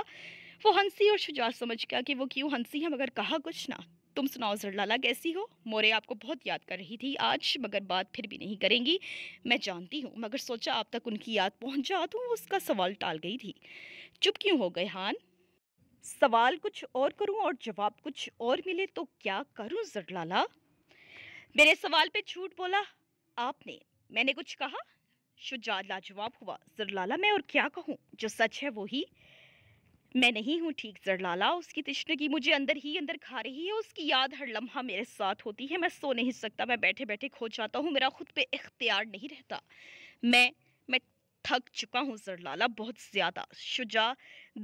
वो हंसी और शुजात समझ गया कि वो क्यों हंसी है मगर कहा कुछ ना तुम सुनाओ जरलाला कैसी हो मोरे आपको बहुत याद कर रही थी आज मगर बात फिर भी नहीं करेंगी मैं जानती हूँ मगर सोचा आप तक उनकी याद पहुँच जा तो उसका सवाल टाल गई थी चुप क्यों हो गए हान सवाल कुछ और करूं और जवाब कुछ और मिले तो क्या करूं जटलाला मेरे सवाल पे झूठ बोला आपने मैंने कुछ कहा शुजा लाजवाब हुआ जरलाला मैं और क्या कहूं जो सच है वो ही मैं नहीं हूं ठीक जरलाला उसकी तिश्नगी मुझे अंदर ही अंदर खा रही है उसकी याद हर लम्हा मेरे साथ होती है मैं सो नहीं सकता मैं बैठे बैठे खो जाता हूँ मेरा खुद पे इख्तियार नहीं रहता मैं मैं थक चुका हूँ सर बहुत ज़्यादा शुजा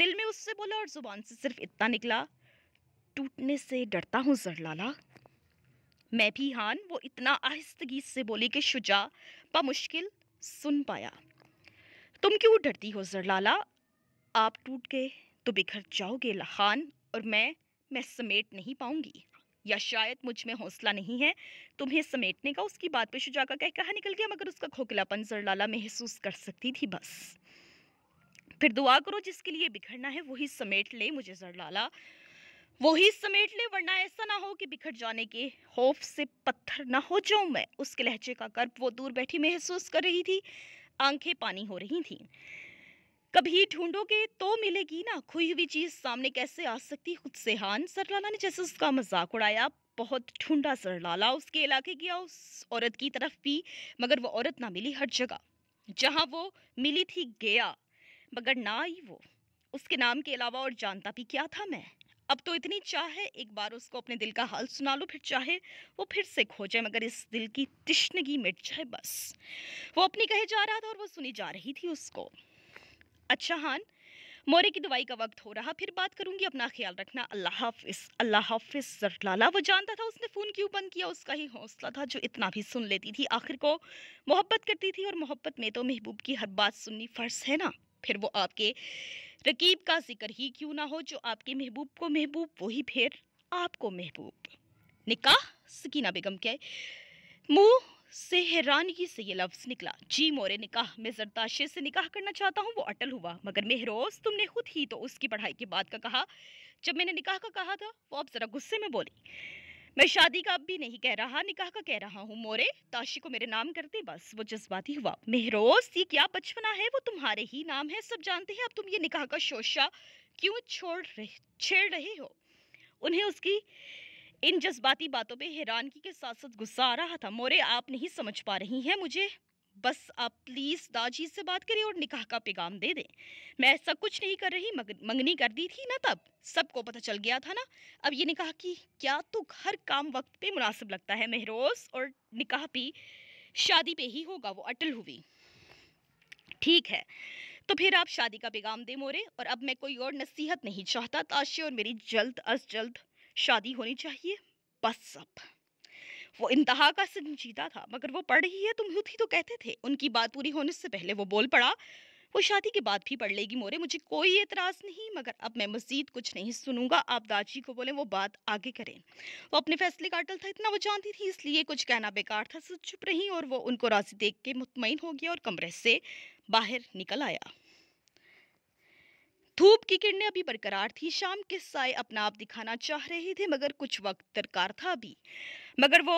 दिल में उससे बोला और ज़ुबान से सिर्फ इतना निकला टूटने से डरता हूँ सर लाला मैं भी हान वो इतना आहिस्तगी से बोली कि शुजा मुश्किल सुन पाया तुम क्यों डरती हो सर लाला आप टूट गए तो बिखर जाओगे लहान और मैं मैं समेट नहीं पाऊंगी या शायद मुझ में हौसला नहीं है तुम्हें समेटने का उसकी बात पे शुजा का कह कहा निकल गया मगर उसका खोखिलापन जरलाला महसूस कर सकती थी बस फिर दुआ करो जिसके लिए बिखरना है वही समेट ले मुझे जरलाला वही समेट ले वरना ऐसा ना हो कि बिखर जाने के खौफ से पत्थर ना हो जाऊं मैं उसके लहजे का कर्ब वो दूर बैठी महसूस कर रही थी आंखें पानी हो रही थीं कभी ढूंढोगे तो मिलेगी ना खोई हुई चीज सामने कैसे आ सकती खुद से हान सरलाला ने जैसे उसका मजाक उड़ाया बहुत ढूंढा सरलाला उसके इलाके गया उस औरत की तरफ भी मगर वो औरत ना मिली हर जगह जहाँ वो मिली थी गया मगर ना आई वो उसके नाम के अलावा और जानता भी क्या था मैं अब तो इतनी चाह है एक बार उसको अपने दिल का हाल सुना लो फिर चाहे वो फिर से खो जाए मगर इस दिल की तिश्नगी मिट जाए बस वो अपनी कहे जा रहा था और वो सुनी जा रही थी उसको अच्छा हान मोरे की दवाई का वक्त हो रहा फिर बात करूंगी अपना ख्याल रखना अल्लाह हाफिज अल्लाह हाफिज जरलाला वो जानता था उसने फ़ोन क्यों बंद किया उसका ही हौसला था जो इतना भी सुन लेती थी आखिर को मोहब्बत करती थी और मोहब्बत में तो महबूब की हर बात सुननी फ़र्ज है ना फिर वो आपके रकीब का जिक्र ही क्यों ना हो जो आपके महबूब को महबूब वही फिर आपको महबूब निकाह सकीना बेगम के मुँह से हैरानगी से ये लफ्ज निकला जी मोरे निकाह मैं जरताशे से निकाह करना चाहता हूँ वो अटल हुआ मगर मेहरोज तुमने खुद ही तो उसकी पढ़ाई के बाद का कहा जब मैंने निकाह का कहा था वो अब ज़रा गुस्से में बोली मैं शादी का अब भी नहीं कह रहा निकाह का कह रहा हूँ मोरे ताशी को मेरे नाम करते बस वो जज्बाती हुआ मेहरोज ये क्या बचपना है वो तुम्हारे ही नाम है सब जानते हैं अब तुम ये निकाह का शोशा क्यों छोड़ रहे छेड़ रहे हो उन्हें उसकी इन जज्बाती बातों पे हैरानगी के साथ साथ गुस्सा आ रहा था मोरे आप नहीं समझ पा रही हैं मुझे बस आप प्लीज़ दाजी से बात करें और निकाह का पैगाम दे दें मैं ऐसा कुछ नहीं कर रही मग, मंगनी कर दी थी ना तब सबको पता चल गया था ना अब ये निकाह की क्या तो हर काम वक्त पे मुनासिब लगता है महरोज और निकाह भी शादी पे ही होगा वो अटल हुई ठीक है तो फिर आप शादी का पैगाम दे मोरे और अब मैं कोई और नसीहत नहीं चाहता ताशे और मेरी जल्द अज जल्द शादी होनी चाहिए बस अब वो इंतहा का संजीदा था मगर वो पढ़ रही है तुम यूँ थी तो कहते थे उनकी बात पूरी होने से पहले वो बोल पड़ा वो शादी के बाद भी पढ़ लेगी मोरे मुझे कोई एतराज़ नहीं मगर अब मैं मजीद कुछ नहीं सुनूंगा आप दाजी को बोलें वो बात आगे करें वो अपने फैसले का अटल था इतना वो जानती थी इसलिए कुछ कहना बेकार था सच चुप रही और वो उनको राजी देख के मुतमिन हो गया और कमरे से बाहर निकल आया धूप की किरणें अभी बरकरार थी शाम के साय अपना आप दिखाना चाह रहे थे मगर कुछ वक्त दरकार था अभी मगर वो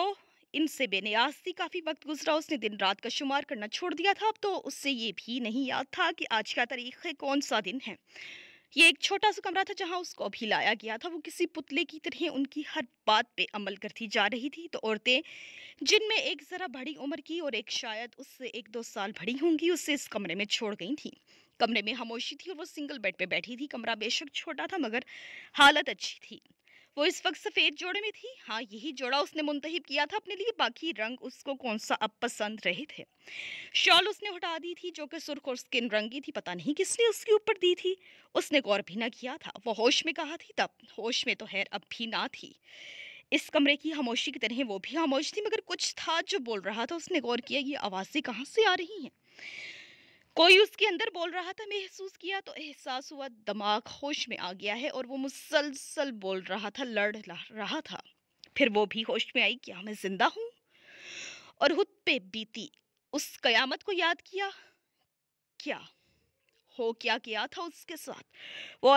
इनसे बेनियाज थी काफ़ी वक्त गुजरा उसने दिन रात का शुमार करना छोड़ दिया था अब तो उससे ये भी नहीं याद था कि आज का तारीख है कौन सा दिन है ये एक छोटा सा कमरा था जहाँ उसको अभी लाया गया था वो किसी पुतले की तरह उनकी हर बात पे अमल करती जा रही थी तो औरतें जिनमें एक ज़रा बड़ी उम्र की और एक शायद उससे एक दो साल बड़ी होंगी उससे इस कमरे में छोड़ गई थी कमरे में खामोशी थी और वो सिंगल बेड पे बैठी थी कमरा बेशक छोटा था मगर हालत अच्छी थी वो इस वक्त सफ़ेद जोड़े में थी हाँ यही जोड़ा उसने मुंतब किया था अपने लिए बाकी रंग उसको कौन सा अब पसंद रहे थे शॉल उसने हटा दी थी जो कि सुर्ख और स्किन रंगी थी पता नहीं किसने उसके ऊपर दी थी उसने गौर भी ना किया था वो होश में कहा थी तब होश में तो हैर अब भी ना थी इस कमरे की खामोशी की तरह वो भी खामोश थी मगर कुछ था जो बोल रहा था उसने गौर किया ये आवाज़ें कहाँ से आ रही हैं कोई उसके अंदर बोल रहा था महसूस किया तो एहसास हुआ दिमाग होश में आ गया है और वो मुसलसल बोल रहा था लड़ रहा था फिर वो भी होश में आई क्या मैं जिंदा हूँ और हुद पे बीती उस कयामत को याद किया क्या हो क्या किया था उसके साथ वो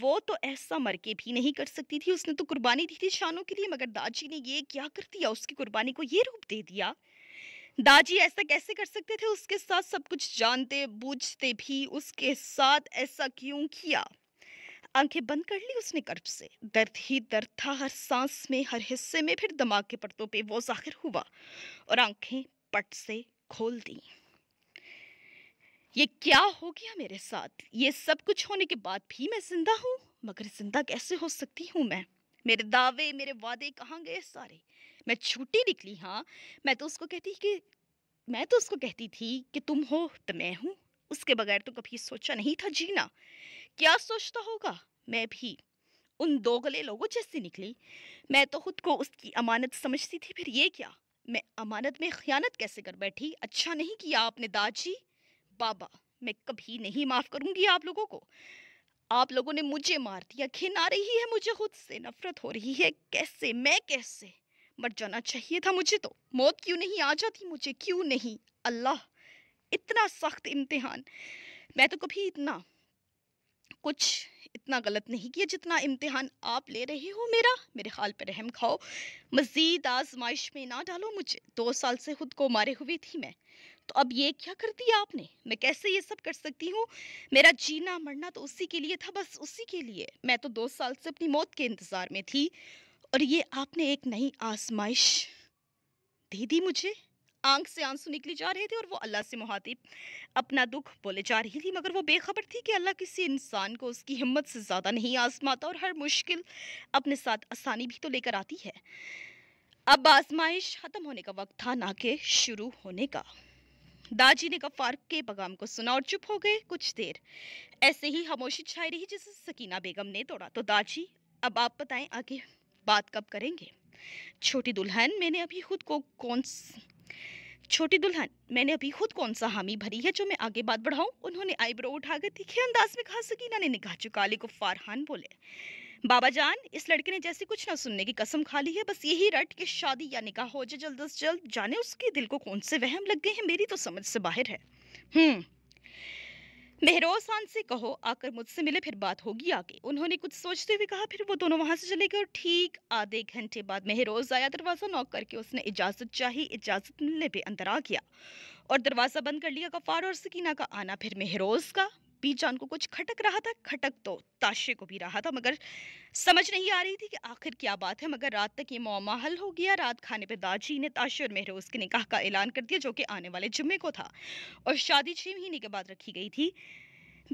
वो तो ऐसा मर के भी नहीं कर सकती थी उसने तो कुर्बानी दी थी शानों के लिए मगर दाजी ने ये क्या कर दिया उसकी कुर्बानी को ये रूप दे दिया दाजी ऐसा कैसे कर सकते थे उसके साथ सब कुछ जानते बूझते भी उसके साथ ऐसा क्यों किया आंखें बंद कर ली उसने गर्भ से दर्द ही दर्द था हर सांस में हर हिस्से में फिर दिमाग के परतों पे वो जाहिर हुआ और आंखें पट से खोल दी ये क्या हो गया मेरे साथ ये सब कुछ होने के बाद भी मैं जिंदा हूँ मगर जिंदा कैसे हो सकती हूँ मैं मेरे दावे मेरे वादे कहाँ गए सारे मैं छूटी निकली हाँ मैं तो उसको कहती कि मैं तो उसको कहती थी कि तुम हो तो मैं हूँ उसके बगैर तो कभी सोचा नहीं था जीना क्या सोचता होगा मैं भी उन दो गले लोगों जैसी निकली मैं तो खुद को उसकी अमानत समझती थी फिर ये क्या मैं अमानत में ख़यानत कैसे कर बैठी अच्छा नहीं किया आपने दाजी बाबा मैं कभी नहीं माफ़ करूँगी आप लोगों को आप लोगों ने मुझे मार दिया घिन आ रही है मुझे खुद से नफरत हो रही है कैसे मैं कैसे मर जाना चाहिए था मुझे तो मौत क्यों नहीं आ जाती मुझे क्यों नहीं अल्लाह इतना सख्त इम्तिहान मैं तो कभी इतना कुछ इतना गलत नहीं किया जितना इम्तिहान आप ले रहे हो मेरा मेरे हाल पर रहम खाओ मज़ीद आजमाइश में ना डालो मुझे दो साल से खुद को मारे हुई थी मैं तो अब ये क्या कर दिया आपने मैं कैसे ये सब कर सकती हूँ मेरा जीना मरना तो उसी के लिए था बस उसी के लिए मैं तो दो साल से अपनी मौत के इंतज़ार में थी और ये आपने एक नई आसमाइश दे दी मुझे आंख से आंसू निकले जा रहे थे और वो अल्लाह से मुहातिब अपना दुख बोले जा रही थी मगर वो बेखबर थी कि अल्लाह किसी इंसान को उसकी हिम्मत से ज़्यादा नहीं आजमाता और हर मुश्किल अपने साथ आसानी भी तो लेकर आती है अब आजमाइश ख़त्म होने का वक्त था ना कि शुरू होने का दाजी ने गफ्फार के पगाम को सुना और चुप हो गए कुछ देर ऐसे ही खामोशी छाई रही जिसे सकीना बेगम ने तोड़ा तो दाजी अब आप बताएं आगे बात कब करेंगे छोटी दुल्हन मैंने अभी खुद को कौन छोटी दुल्हन मैंने अभी खुद कौन सा हामी भरी है जो मैं आगे बात बढ़ाऊं उन्होंने आईब्रो उठाकर तीखे अंदाज में कहा सकीना ने निगाह चुका ली को फारहान बोले बाबा जान इस लड़के ने जैसे कुछ ना सुनने की कसम खा ली है बस यही रट कि शादी या निकाह हो जाए जल्द अज जल्द जाने उसके दिल को कौन से वहम लग गए हैं मेरी तो समझ से बाहर है हम्म मेहरोज खान से कहो आकर मुझसे मिले फिर बात होगी आगे उन्होंने कुछ सोचते हुए कहा फिर वो दोनों वहां से चले गए और ठीक आधे घंटे बाद मेहरोज आया दरवाज़ा नॉक करके उसने इजाज़त चाही इजाज़त मिलने पे अंदर आ गया और दरवाज़ा बंद कर लिया गफ़ार और सकीना का आना फिर मेहरोज का बीजान को कुछ खटक रहा था खटक तो ताशे को भी रहा था मगर समझ नहीं आ रही थी कि आखिर क्या बात है मगर रात तक ये मौमा हल हो गया रात खाने पे दाजी ने ताशे और मेहरोज के निकाह का ऐलान कर दिया जो कि आने वाले जुम्मे को था और शादी छः महीने के बाद रखी गई थी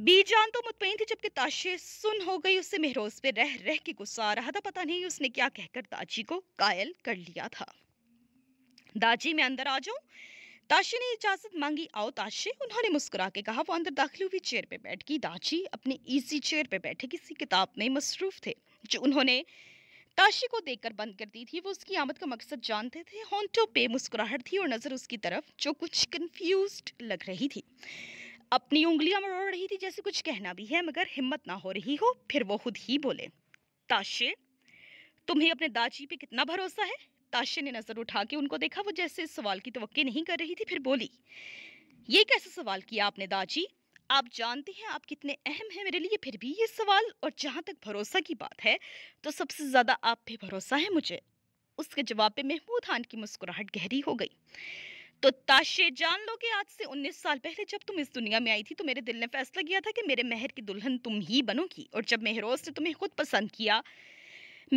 बीजान तो मुतमिन थी जबकि ताशे सुन हो गई उससे मेहरोज पे रह रह के गुस्सा आ रहा था पता नहीं उसने क्या कहकर दाजी को कायल कर लिया था दाजी मैं अंदर आ जाऊँ ताशी ने इजाजत मांगी आओ ताशे उन्होंने मुस्कुरा के कहा वो अंदर दाखिल हुई चेयर पे बैठ गई दाची अपने ईजी चेयर पे बैठे किसी किताब में मसरूफ थे जो उन्होंने ताशी को देखकर बंद कर दी थी वो उसकी आमद का मकसद जानते थे हॉन्टो पे मुस्कुराहट थी और नज़र उसकी तरफ जो कुछ कन्फ्यूज लग रही थी अपनी उंगलियां मरोड़ रही थी जैसे कुछ कहना भी है मगर हिम्मत ना हो रही हो फिर वो खुद ही बोले ताशे तुम्हें अपने दाची पे कितना भरोसा है ताशे ने नज़र उठा के उनको देखा वो जैसे इस सवाल की तो नहीं कर रही थी फिर बोली ये कैसे सवाल किया आपने दाजी आप जानते हैं आप कितने अहम हैं मेरे लिए फिर भी ये सवाल और जहाँ तक भरोसा की बात है तो सबसे ज़्यादा आप पे भरोसा है मुझे उसके जवाब पे महमूद खान की मुस्कुराहट गहरी हो गई तो ताशे जान लो कि आज से 19 साल पहले जब तुम इस दुनिया में आई थी तो मेरे दिल ने फैसला किया था कि मेरे मेहर की दुल्हन तुम ही बनोगी और जब मेहरोज ने तुम्हें खुद पसंद किया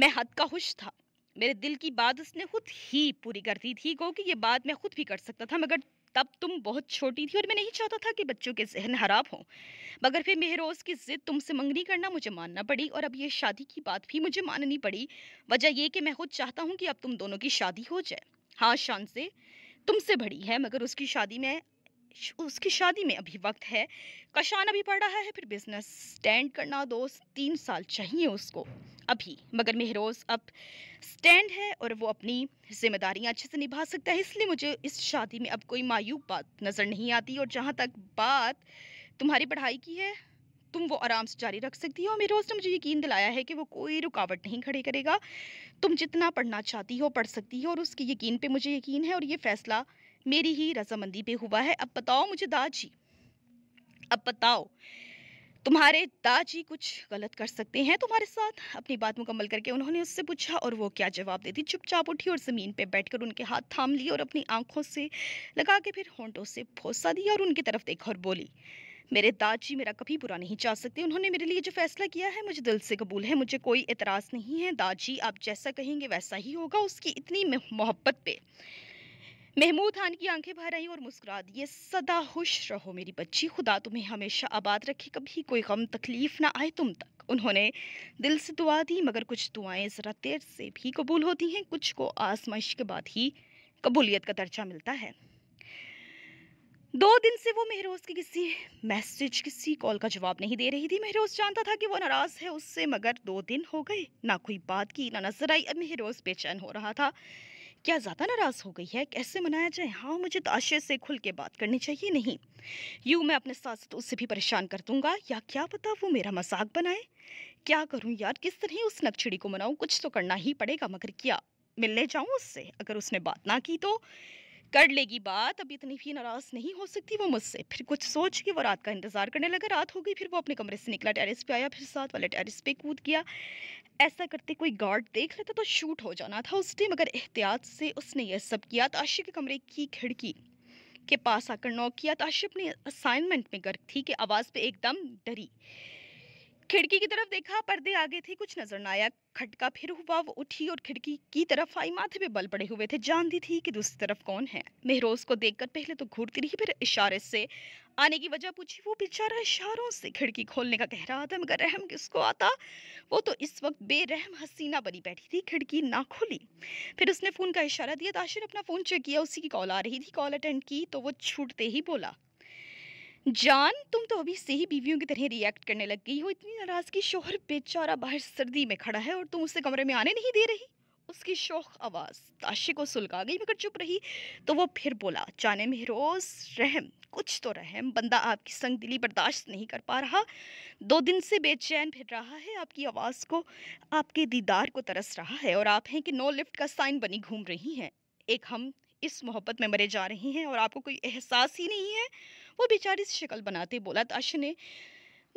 मैं हद का खुश था मेरे दिल की बात उसने खुद ही पूरी कर दी थी क्योंकि कि ये बात मैं खुद भी कर सकता था मगर तब तुम बहुत छोटी थी और मैं नहीं चाहता था कि बच्चों के जहन खराब हों मगर फिर मेहरोज़ की ज़िद तुमसे मंगनी करना मुझे मानना पड़ी और अब ये शादी की बात भी मुझे माननी पड़ी वजह यह कि मैं खुद चाहता हूँ कि अब तुम दोनों की शादी हो जाए हाँ शान से तुमसे बड़ी है मगर उसकी शादी में उसकी शादी में अभी वक्त है कशान अभी पढ़ रहा है फिर बिजनेस स्टैंड करना दोस्त तीन साल चाहिए उसको अभी मगर महरोज अब स्टैंड है और वो अपनी जिम्मेदारियां अच्छे से निभा सकता है इसलिए मुझे इस शादी में अब कोई मायूब बात नज़र नहीं आती और जहाँ तक बात तुम्हारी पढ़ाई की है तुम वो आराम से जारी रख सकती हो और मेरोज ने मुझे यकीन दिलाया है कि वो कोई रुकावट नहीं खड़ी करेगा तुम जितना पढ़ना चाहती हो पढ़ सकती हो और उसके यकीन पे मुझे यकीन है और ये फैसला मेरी ही रजामंदी पे हुआ है अब बताओ मुझे दाजी अब बताओ तुम्हारे दाजी कुछ गलत कर सकते हैं तुम्हारे साथ अपनी बात मुकम्मल करके उन्होंने उससे पूछा और वो क्या जवाब देती चुपचाप उठी और ज़मीन पर बैठकर उनके हाथ थाम लिए और अपनी आंखों से लगा के फिर होंठों से भोसा दिया और उनकी तरफ देखा और बोली मेरे दाजी मेरा कभी बुरा नहीं चाह सकते उन्होंने मेरे लिए जो फैसला किया है मुझे दिल से कबूल है मुझे कोई एतराज़ नहीं है दाजी आप जैसा कहेंगे वैसा ही होगा उसकी इतनी मोहब्बत पे महमूद खान की आंखें भर रहीं और मुस्कुरा दिए सदा खुश रहो मेरी बच्ची खुदा तुम्हें हमेशा आबाद रखे कभी कोई गम तकलीफ ना आए तुम तक उन्होंने दिल से दुआ दी मगर कुछ दुआएं ज़रा देर से भी कबूल होती हैं कुछ को आजमाइश के बाद ही कबूलियत का दर्जा मिलता है दो दिन से वो महरोज के किसी मैसेज किसी कॉल का जवाब नहीं दे रही थी महरोज जानता था कि वो नाराज़ है उससे मगर दो दिन हो गए ना कोई बात की ना नजर आई अब महरोज बेचैन हो रहा था क्या ज़्यादा नाराज़ हो गई है कैसे मनाया जाए हाँ मुझे ताशे तो से खुल के बात करनी चाहिए नहीं यूँ मैं अपने साथ साथ तो उससे भी परेशान कर दूंगा या क्या पता वो मेरा मजाक बनाए क्या करूँ यार किस तरह उस नक्छड़ी को मनाऊँ कुछ तो करना ही पड़ेगा मगर क्या मिलने जाऊँ उससे अगर उसने बात ना की तो कर लेगी बात अभी इतनी भी नाराज़ नहीं हो सकती वो मुझसे फिर कुछ सोच के वो रात का इंतज़ार करने लगा रात हो गई फिर वो अपने कमरे से निकला टेरिस पे आया फिर साथ वाले टेरिस पे कूद गया ऐसा करते कोई गार्ड देख लेता तो शूट हो जाना था उसने मगर एहतियात से उसने यह सब किया तो आशी के कमरे की खिड़की के पास आकर नॉक किया तो आशी अपने असाइनमेंट में गर्क थी कि आवाज़ पर एकदम डरी खिड़की की तरफ देखा पर्दे आगे थे कुछ नजर न आया खटका फिर हुआ वो उठी और खिड़की की तरफ आई माथे पे बल पड़े हुए थे जानती थी कि दूसरी तरफ कौन है मेहरोज को देखकर पहले तो घूरती रही फिर इशारे से आने की वजह पूछी वो बेचारा इशारों से खिड़की खोलने का कह रहा था मगर रहम किसको आता वो तो इस वक्त बेरहम हसीना बनी बैठी थी खिड़की ना खोली फिर उसने फ़ोन का इशारा दिया ताशिर अपना फ़ोन चेक किया उसी की कॉल आ रही थी कॉल अटेंड की तो वो छूटते ही बोला जान तुम तो अभी से ही बीवियों की तरह रिएक्ट करने लग गई हो इतनी नाराजगी शोहर बेचारा बाहर सर्दी में खड़ा है और तुम उसे कमरे में आने नहीं दे रही उसकी शौक आवाज़ ताशी को सुलगा गई मगर चुप रही तो वो फिर बोला जाने में रोज़ रहम कुछ तो रहम बंदा आपकी संग दिली बर्दाश्त नहीं कर पा रहा दो दिन से बेचैन फिर रहा है आपकी आवाज़ को आपके दीदार को तरस रहा है और आप हैं कि नो लिफ्ट का साइन बनी घूम रही हैं एक हम इस मोहब्बत में मरे जा रही हैं और आपको कोई एहसास ही नहीं है वो बेचारी सी शक्ल बनाते बोला तश ने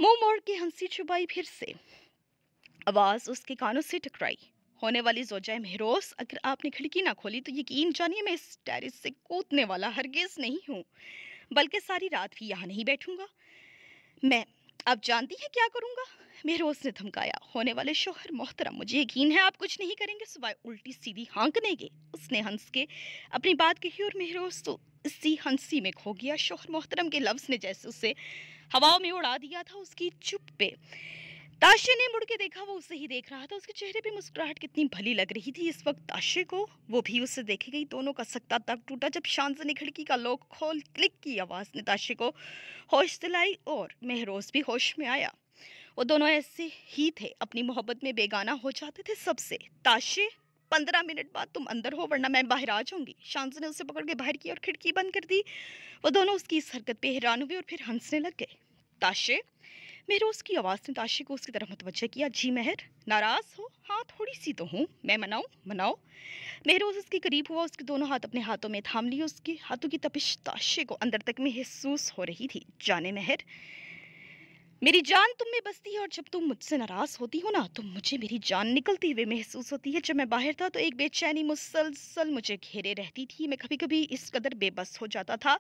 मुंह मोड़ के हंसी छुपाई फिर से आवाज़ उसके कानों से टकराई होने वाली जोजाए महरोस अगर आपने खिड़की ना खोली तो यकीन जानिए मैं इस टेरिस से कूदने वाला हरगिज़ नहीं हूँ बल्कि सारी रात भी यहाँ नहीं बैठूंगा मैं आप जानती हैं क्या करूँगा रोज ने धमकाया होने वाले शोहर मोहतरम मुझे यकीन है आप कुछ नहीं करेंगे सुबह उल्टी सीधी हाँकने के उसने हंस के अपनी बात कही और मेहरोज तो इसी हंसी में खो गया शोहर मोहतरम के लफ्ज़ ने जैसे उसे हवाओं में उड़ा दिया था उसकी चुप पे ताशे ने मुड़ के देखा वो उसे ही देख रहा था उसके चेहरे पे मुस्कुराहट कितनी भली लग रही थी इस वक्त ताशे को वो भी उससे देखे गई दोनों का सकता तब टूटा जब शान से खिड़की का लॉक खोल क्लिक की आवाज़ ने ताशे को होश दिलाई और महरोज भी होश में आया वो दोनों ऐसे ही थे अपनी मोहब्बत में बेगाना हो जाते थे सबसे ताशे पंद्रह मिनट बाद तुम अंदर हो वरना मैं बाहर आ जाऊंगी शांत ने उसे पकड़ के बाहर की और खिड़की बंद कर दी वो दोनों उसकी इस हरकत पे हैरान हुए और फिर हंसने लग गए ताशे मेरे की आवाज़ ने ताशी को उसकी तरफ मतवज किया जी मेहर नाराज़ हो हाँ थोड़ी सी तो हूँ मैं मनाऊँ मनाओ रोज उसके करीब हुआ उसके दोनों हाथ अपने हाथों में थाम लिए उसके हाथों की तपिश ताशे को अंदर तक में महसूस हो रही थी जाने महर मेरी जान तुम में बसती है और जब तुम मुझसे नाराज होती हो ना तो मुझे मेरी जान निकलती हुई महसूस होती है जब मैं बाहर था तो एक बेचैनी मुसलसल मुझे घेरे रहती थी मैं कभी कभी इस कदर बेबस हो जाता था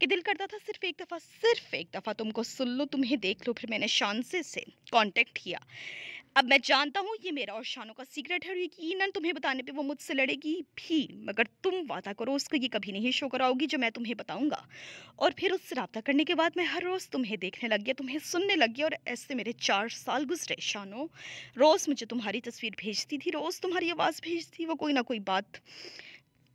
कि दिल करता था सिर्फ एक दफ़ा सिर्फ एक दफ़ा तुमको सुन लो तुम्हें देख लो फिर मैंने शानसे से कॉन्टेक्ट किया अब मैं जानता हूँ ये मेरा और शानों का सीक्रेट है और यकीन तुम्हें बताने पे वो मुझसे लड़ेगी भी मगर तुम वादा करो उसको ये कभी नहीं शो कराओगी जो मैं तुम्हें बताऊँगा और फिर उससे रबता करने के बाद मैं हर रोज़ तुम्हें देखने लग गया तुम्हें सुनने लग गया और ऐसे मेरे चार साल गुजरे शानो रोज़ मुझे तुम्हारी तस्वीर भेजती थी रोज़ तुम्हारी आवाज़ भेजती वो कोई ना कोई बात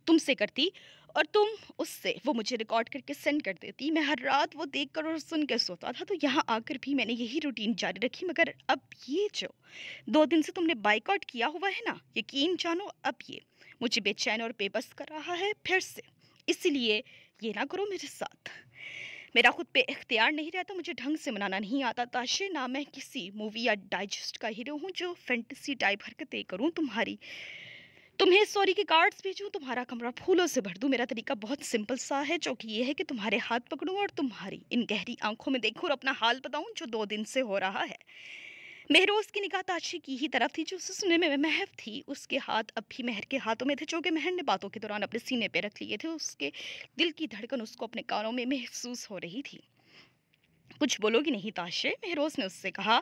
तुमसे करती और तुम उससे वो मुझे रिकॉर्ड करके सेंड कर देती मैं हर रात वो देख कर और सुन कर सोता था तो यहाँ आकर भी मैंने यही रूटीन जारी रखी मगर अब ये जो दो दिन से तुमने बाइकआउट किया हुआ है ना यकीन जानो अब ये मुझे बेचैन और बेबस कर रहा है फिर से इसलिए ये ना करो मेरे साथ मेरा खुद पे इख्तियार नहीं रहता मुझे ढंग से मनाना नहीं आता ताशे ना मैं किसी मूवी या डाइजेस्ट का हीरो हूँ जो फैंटेसी टाइप हरकतें करूँ तुम्हारी तुम्हें सॉरी के कार्ड्स भेजूँ तुम्हारा कमरा फूलों से भर दूँ मेरा तरीका बहुत सिंपल सा है जो कि ये है कि तुम्हारे हाथ पकड़ूँ और तुम्हारी इन गहरी आंखों में देखूँ और अपना हाल बताऊँ जो दो दिन से हो रहा है महरोज की निगाह ताशी की ही तरफ थी जो उसे सुनने में महव थी उसके हाथ अब भी महर के हाथों में थे जो कि महर ने बातों के दौरान अपने सीने पर रख लिए थे उसके दिल की धड़कन उसको अपने कानों में महसूस हो रही थी कुछ बोलोगी नहीं ताशे महरोज ने उससे कहा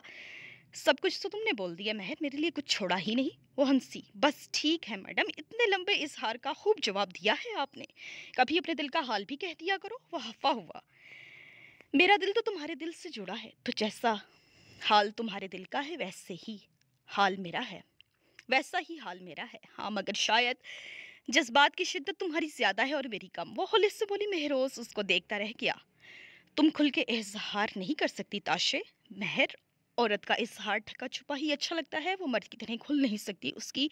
सब कुछ तो तुमने बोल दिया महर मेरे लिए कुछ छोड़ा ही नहीं वो हंसी बस ठीक है मैडम इतने लंबे इजहार का खूब जवाब दिया है आपने कभी अपने दिल का हाल भी कह दिया करो वह हफा हुआ मेरा दिल तो तुम्हारे दिल से जुड़ा है तो जैसा हाल तुम्हारे दिल का है वैसे ही हाल मेरा है वैसा ही हाल मेरा है हाँ मगर शायद जज्बात की शिद्दत तुम्हारी ज़्यादा है और मेरी कम वो खुलिस से बोली मेहरोज उसको देखता रह गया तुम खुल के इजहार नहीं कर सकती ताशे महर औरत का इजहार ठका छुपा ही अच्छा लगता है वो मर्द की तरह खुल नहीं सकती उसकी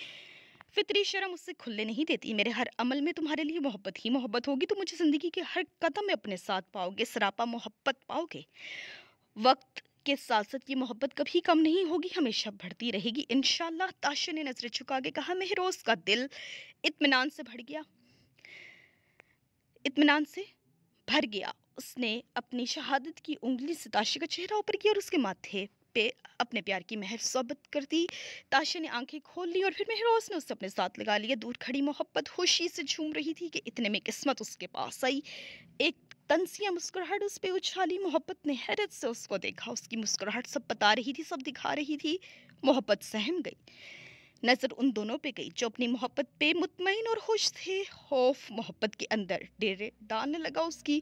फितरी शर्म उससे खुलने नहीं देती मेरे हर अमल में तुम्हारे लिए मोहब्बत ही मोहब्बत होगी तो मुझे ज़िंदगी के हर कदम में अपने साथ पाओगे सरापा मोहब्बत पाओगे वक्त के साथ की मोहब्बत कभी कम नहीं होगी हमेशा बढ़ती रहेगी इन ताशा ने नजरें झुका के कहा मेहरोज का दिल इतमान से भर गया इतमान से भर गया उसने अपनी शहादत की उंगली से ताशे का चेहरा ऊपर किया और उसके माथे पे अपने प्यार की महर सोबत कर दी ताशा ने आंखें खोल ली और फिर मेहरोज ने उसे अपने साथ लगा लिया दूर खड़ी मोहब्बत खुशी से झूम रही थी कि इतने में किस्मत उसके पास आई एक तनसिया मुस्कुराहट उस पर उछाली मोहब्बत ने हैरत से उसको देखा उसकी मुस्कुराहट सब बता रही थी सब दिखा रही थी मोहब्बत सहम गई नज़र उन दोनों पे गई जो अपनी मोहब्बत पे मुतमिन और खुश थे खौफ मोहब्बत के अंदर डेरे दाने लगा उसकी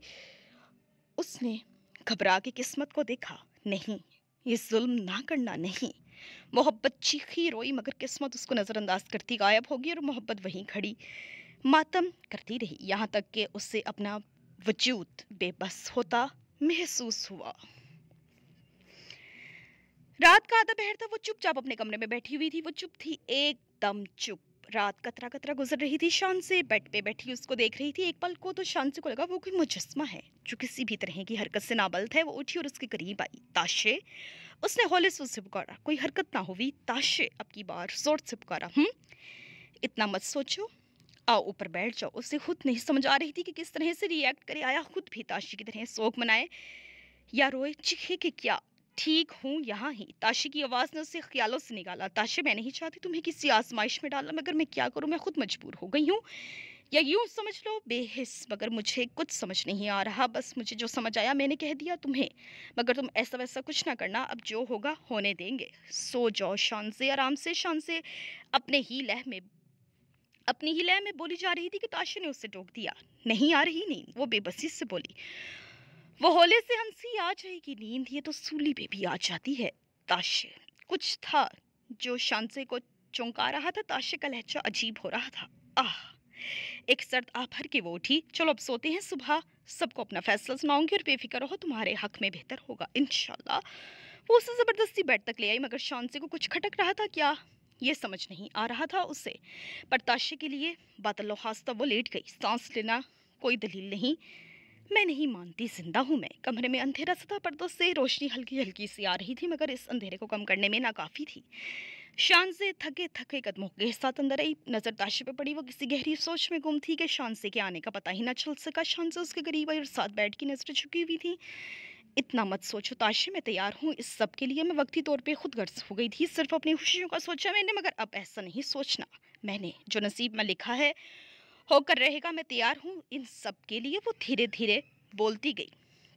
उसने घबरा के किस्मत को देखा नहीं ये जुल्म ना करना नहीं मोहब्बत चीखी रोई मगर किस्मत उसको नज़रअंदाज करती गायब होगी और मोहब्बत वहीं खड़ी मातम करती रही यहाँ तक कि उससे अपना वजूद बेबस होता महसूस हुआ रात का आधा पहर था वो चुपचाप अपने कमरे में बैठी हुई थी वो चुप थी एकदम चुप रात कतरा कतरा गुजर रही थी शान से बेड पे बैठी उसको देख रही थी एक पल को तो शान से को लगा वो कोई मुजस्मा है जो किसी भी तरह की हरकत से नाबल है वो उठी और उसके करीब आई ताशे उसने हौले से उससे पुकारा कोई हरकत ना हुई ताशे अब की बार जोर से पुकारा हम इतना मत सोचो आओ ऊपर बैठ जाओ उसे खुद नहीं समझ आ रही थी कि किस तरह से रिएक्ट करे आया खुद भी ताशे की तरह शोक मनाए या रोए चिखे कि क्या ठीक हूँ यहाँ ही ताशी की आवाज़ ने उसे ख्यालों से निकाला ताशे मैं नहीं चाहती तुम्हें किसी आजमाइश में डालना मगर मैं क्या करूँ मैं खुद मजबूर हो गई हूँ या यूँ समझ लो बेहिस मगर मुझे कुछ समझ नहीं आ रहा बस मुझे जो समझ आया मैंने कह दिया तुम्हें मगर तुम ऐसा वैसा कुछ ना करना अब जो होगा होने देंगे सो जाओ शान से आराम से शान से अपने ही लह में अपनी ही लय में बोली जा रही थी कि ताशे ने उसे टोक दिया नहीं आ रही नहीं वो बेबसी से बोली वो होले से हंसी आ जाएगी नींद ये तो सूली पे भी आ जाती है ताश कुछ था जो शांसे को चौंका रहा था ताशे का लहजा अजीब हो रहा था आह एक सर्द आ भर के वो उठी चलो अब सोते हैं सुबह सबको अपना फैसला सुनाऊंगी और बेफिक्र हो तुम्हारे हक में बेहतर होगा इन वो उसे ज़बरदस्ती बेड तक ले आई मगर शांसे को कुछ खटक रहा था क्या ये समझ नहीं आ रहा था उसे पर ताशे के लिए बादल हास्ता वो लेट गई सांस लेना कोई दलील नहीं मैं नहीं मानती जिंदा हूँ मैं कमरे में अंधेरा पर पर्दों तो से रोशनी हल्की हल्की सी आ रही थी मगर इस अंधेरे को कम करने में नाकाफी थी शान से थके थके कदमों के साथ अंदर आई नजर ताशे पर पड़ी वो किसी गहरी सोच में गुम थी कि शान से के आने का पता ही ना चल सका शान से उसके गरीब आई और साथ बैठ की नजर झुकी हुई थी इतना मत सोचो ताशे मैं तैयार हूँ इस सब के लिए मैं वक्ती तौर पर खुद गर्ज हो गई थी सिर्फ अपनी खुशियों का सोचा मैंने मगर अब ऐसा नहीं सोचना मैंने जो नसीब में लिखा है होकर रहेगा मैं तैयार हूँ इन सब के लिए वो धीरे धीरे बोलती गई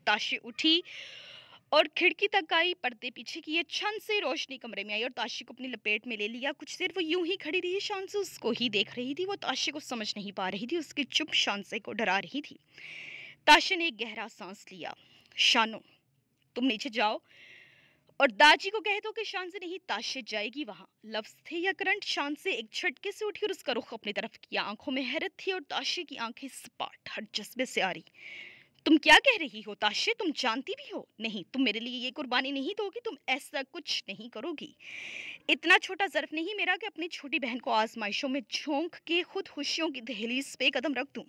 ताशी उठी और खिड़की तक आई पर्दे पीछे की यह छन से रोशनी कमरे में आई और ताशी को अपनी लपेट में ले लिया कुछ देर वो यूं ही खड़ी रही शान से उसको ही देख रही थी वो ताशी को समझ नहीं पा रही थी उसकी चुप शान से को डरा रही थी ताशी ने एक गहरा सांस लिया शानो तुम नीचे जाओ और दाजी को कह दो तो कि शान से नहीं ताशे जाएगी वहाँ लफ्ज थे या करंट शान से एक झटके से उठी और उसका रुख अपनी तरफ किया आंखों में हैरत थी और ताशे की आंखें सपाट हर जज्बे से आ रही तुम क्या कह रही हो ताशे तुम जानती भी हो नहीं तुम मेरे लिए ये कुर्बानी नहीं दोगी तुम ऐसा कुछ नहीं करोगी इतना छोटा जर्फ नहीं मेरा कि अपनी छोटी बहन को आजमाइशों में झोंक के खुद खुशियों की दहलीज पे कदम रख दू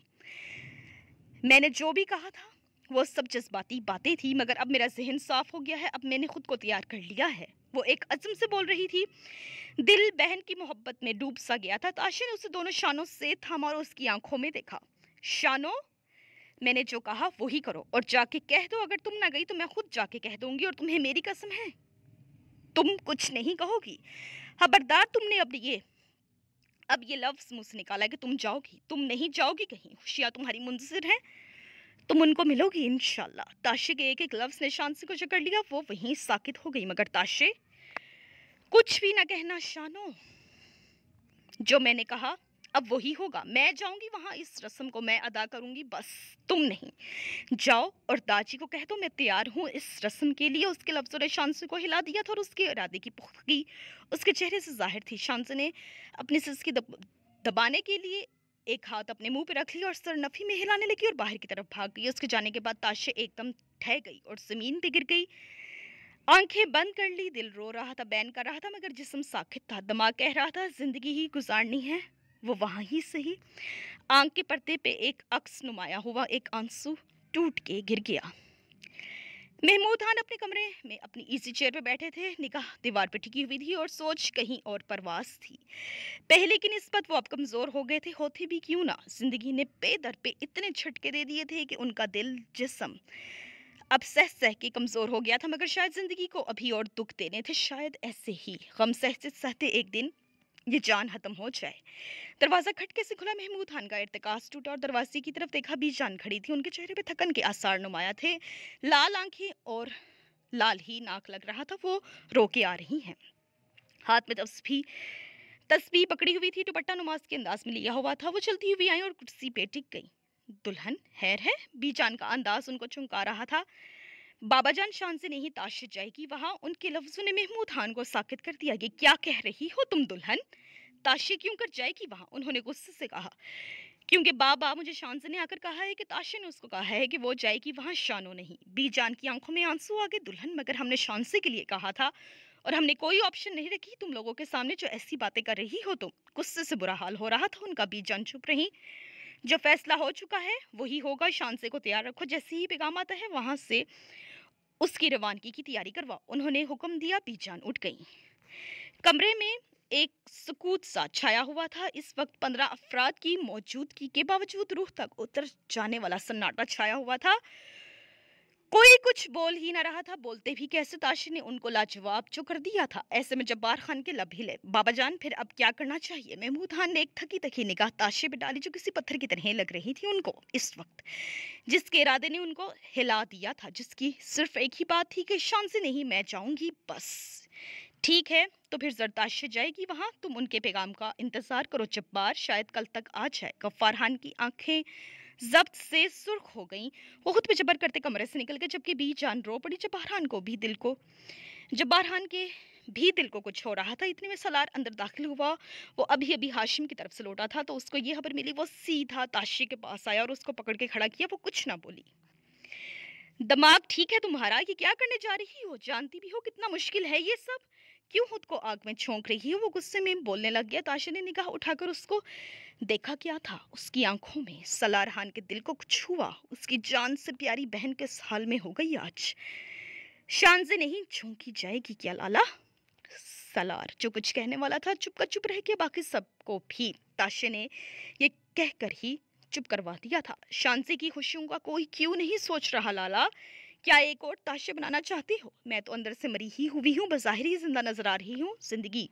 मैंने जो भी कहा था वो सब जज्बाती बातें थी मगर अब मेरा जहन साफ हो गया है अब मैंने खुद को तैयार कर लिया है वो एक अज़म से बोल रही थी दिल बहन की मोहब्बत में डूब सा गया था ताशी तो ने उसे दोनों शानों से थामा और उसकी आंखों में देखा शानो मैंने जो कहा वही करो और जाके कह दो अगर तुम ना गई तो मैं खुद जाके कह दूंगी और तुम्हें मेरी कसम है तुम कुछ नहीं कहोगी खबरदार तुमने अब ये अब ये लफ्ज़ मुझसे निकाला कि तुम जाओगी तुम नहीं जाओगी कहीं खुशियाँ तुम्हारी मुंजिर हैं तुम उनको मिलोगी इन ताशे के एक एक लफ्ज़ ने शान सिंह को जकड़ लिया वो वहीं साकित हो गई मगर ताशे कुछ भी ना कहना शानो जो मैंने कहा अब वही होगा मैं जाऊंगी वहां इस रस्म को मैं अदा करूंगी बस तुम नहीं जाओ और दाजी को कह दो मैं तैयार हूँ इस रस्म के लिए उसके लफ्ज़ों ने शानसू को हिला दिया था और उसके इरादे की पुख्ती उसके चेहरे से जाहिर थी शानसू ने अपने सिस की दब, दबाने के लिए एक हाथ अपने मुंह पे रख लिया और सर नफी में हिलाने लगी और बाहर की तरफ भाग गई उसके जाने के बाद ताशे एकदम ठह गई और ज़मीन पे गिर गई आंखें बंद कर ली दिल रो रहा था बैन कर रहा था मगर जिसम साखित था दिमाग कह रहा था ज़िंदगी ही गुजारनी है वो वहाँ ही सही आंख के पर्दे पे एक अक्स नुमाया हुआ एक आंसू टूट के गिर गया महमूद खान अपने कमरे में अपनी ईजी चेयर पर बैठे थे निगाह दीवार पर टिकी हुई थी और सोच कहीं और परवास थी पहले की नस्बत वो अब कमज़ोर हो गए थे होते भी क्यों ना जिंदगी ने पे दर पे इतने झटके दे दिए थे कि उनका दिल जिसम अब सह सह के कमज़ोर हो गया था मगर शायद ज़िंदगी को अभी और दुख देने थे शायद ऐसे ही गम सहते सहते एक दिन ये जान खत्म हो जाए दरवाज़ा खटके से खुला महमूद खान का इरतकाज टूटा और दरवाजे की तरफ देखा बीस जान खड़ी थी उनके चेहरे पे थकन के आसार नुमाया थे लाल आंखें और लाल ही नाक लग रहा था वो रो के आ रही हैं हाथ में तस्वीर तस्वीर पकड़ी हुई थी दुपट्टा नुमाज के अंदाज में लिया हुआ था वो चलती हुई आई और कुर्सी पे टिक गई दुल्हन हैर है बीजान का अंदाज उनको चुमका रहा था बाबाजान शान से नहीं ताशिर जाएगी वहाँ उनके लफ्जों ने महमूद खान को साकित कर दिया कि क्या कह रही हो तुम दुल्हन ताशे क्यों कर जाएगी वहाँ उन्होंने गुस्से से कहा क्योंकि बाबा मुझे शान से ने आकर कहा है कि ताशे ने उसको कहा है कि वो जाएगी वहाँ शानो नहीं बी जान की आंखों में आंसू आ गए दुल्हन मगर हमने शान के लिए कहा था और हमने कोई ऑप्शन नहीं रखी तुम लोगों के सामने जो ऐसी बातें कर रही हो तुम गुस्से से बुरा हाल हो रहा था उनका बी जान चुप रही जो फैसला हो चुका है वही होगा शान से को तैयार रखो जैसे ही पैगाम आता है वहाँ से उसकी रवानगी की तैयारी करवा उन्होंने हुक्म दिया भी जान उठ गई कमरे में एक सकूत सा छाया हुआ था इस वक्त पंद्रह अफराद की मौजूदगी के बावजूद रूह तक उतर जाने वाला सन्नाटा छाया हुआ था कोई कुछ बोल ही ना रहा था बोलते भी कैसे ताशी ने उनको लाजवाब जो कर दिया था ऐसे में जब्बार खान के लब हिले बाबा जान फिर अब क्या करना चाहिए महमूद खान ने एक थकी तकी निगाह ताशे पे डाली जो किसी पत्थर की तरह लग रही थी उनको इस वक्त जिसके इरादे ने उनको हिला दिया था जिसकी सिर्फ एक ही बात थी कि शाम से नहीं मैं जाऊंगी बस ठीक है तो फिर जरदाशे जाएगी वहाँ तुम उनके पैगाम का इंतज़ार करो जब्बार शायद कल तक आ जाए गफ्फार खान की आंखें जब्त से सुर्ख हो गई वो खुद पे जबर करते कमरे से निकल गए जबकि बी जान रो पड़ी जब्बार खान को भी दिल को जब्बार खान के भी दिल को कुछ हो रहा था इतने में सलार अंदर दाखिल हुआ वो अभी अभी हाशिम की तरफ से लौटा था तो उसको ये खबर मिली वो सीधा ताशी के पास आया और उसको पकड़ के खड़ा किया वो कुछ ना बोली दिमाग ठीक है तुम्हारा ये क्या करने जा रही हो जानती भी हो कितना मुश्किल है ये सब क्यों खुद को आग में छोंक रही है वो गुस्से में बोलने लग गया ताशा ने निगाह उठाकर उसको देखा क्या था उसकी आंखों में सलारहान के दिल को छुआ उसकी जान से प्यारी बहन किस हाल में हो गई आज शान से नहीं छोंकी जाएगी क्या लाला सलार जो कुछ कहने वाला था चुप का चुप रह गया बाकी सबको भी ताशे ने ये कहकर ही चुप करवा दिया था शांति की खुशियों का कोई क्यों नहीं सोच रहा लाला क्या एक और ताशे बनाना चाहती हो मैं तो अंदर से मरी ही हुई हूँ बाहर ही जिंदा नजर आ रही हूँ जिंदगी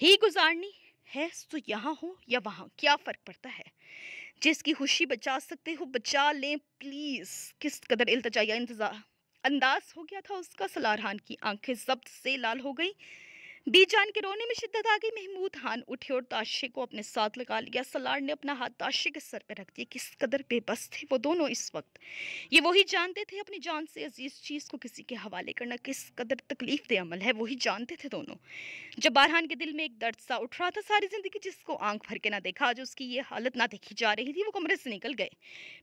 ही गुजारनी है तो यहाँ हो या वहाँ क्या फ़र्क पड़ता है जिसकी खुशी बचा सकते हो बचा लें प्लीज़ किस कदर इल्तजा इंतज़ार अंदाज हो गया था उसका सलारहान की आंखें जब्त से लाल हो गई जान के रोने में शिद्दत आ गई महमूद हान उठे और ताशे को अपने साथ लगा लिया सलार ने अपना हाथ ताशे के सर पर रख दिया किस कदर बेबस थे वो दोनों इस वक्त ये वही जानते थे अपनी जान से अजीज चीज़ को किसी के हवाले करना किस कदर तकलीफ दे अमल है वही जानते थे दोनों जब बारहान के दिल में एक दर्द सा उठ रहा था सारी ज़िंदगी जिसको आंख भर के ना देखा आज उसकी ये हालत ना देखी जा रही थी वो कमरे से निकल गए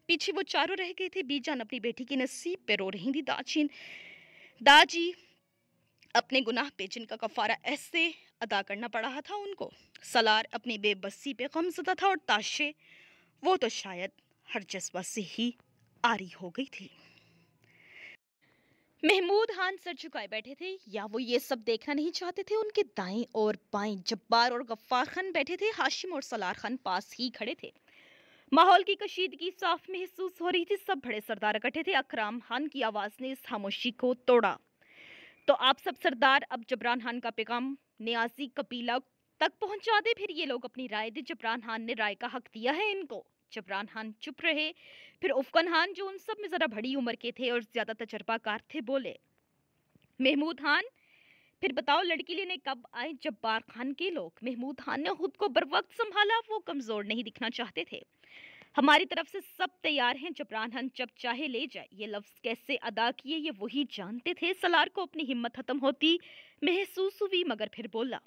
पीछे वो चारों रह गए थे जान अपनी बेटी की नसीब पर रो रही थी दाचीन दाजी अपने गुनाह पे जिनका कफारा ऐसे अदा करना पड़ा था उनको सलार अपनी बेबसी पे गमजदा था और ताशे वो तो शायद हर जज्बा से ही आरी हो गई थी महमूद हान सर झुकाए बैठे थे या वो ये सब देखना नहीं चाहते थे उनके दाएं और बाएं जब्बार और गफ्फार खान बैठे थे हाशिम और सलार खान पास ही खड़े थे माहौल की कशीदगी साफ महसूस हो रही थी सब बड़े सरदार इकट्ठे थे अकराम खान की आवाज़ ने इस खामोशी को तोड़ा तो आप सब सरदार अब जबरान खान का पैगाम न्याजी कपीला तक पहुंचा दे फिर ये लोग अपनी राय दे जबरान खान ने राय का हक दिया है इनको जबरान खान चुप रहे फिर उफकन खान जो उन सब में ज़रा बड़ी उम्र के थे और ज़्यादा तजर्बाकार थे बोले महमूद खान फिर बताओ लड़की लेने कब आए जब्बार खान के लोग महमूद खान ने खुद को बर वक्त संभाला वो कमज़ोर नहीं दिखना चाहते थे हमारी तरफ से सब तैयार हैं जब रान जब चाहे ले जाए ये लफ्ज़ कैसे अदा किए ये वही जानते थे सलार को अपनी हिम्मत खत्म होती महसूस हुई मगर फिर बोला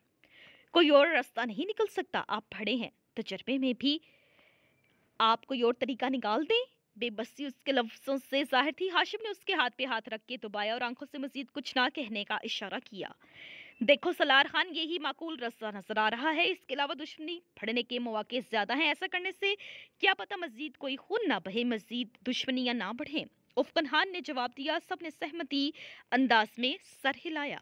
कोई और रास्ता नहीं निकल सकता आप भड़े हैं तजर्बे में भी आप कोई और तरीका निकाल दें बेबसी उसके लफ्ज़ों से जाहिर थी हाशिम ने उसके हाथ पे हाथ रख के दुबाया और आंखों से मजीद कुछ ना कहने का इशारा किया देखो सलार खान यही माकूल रस्ता नजर आ रहा है इसके अलावा दुश्मनी फड़ने के मौके ज़्यादा हैं ऐसा करने से क्या पता मजीद कोई खून ना बहे मजीद दुश्मनियाँ ना बढ़े उफकन खान ने जवाब दिया सब ने सहमति अंदाज में सर हिलाया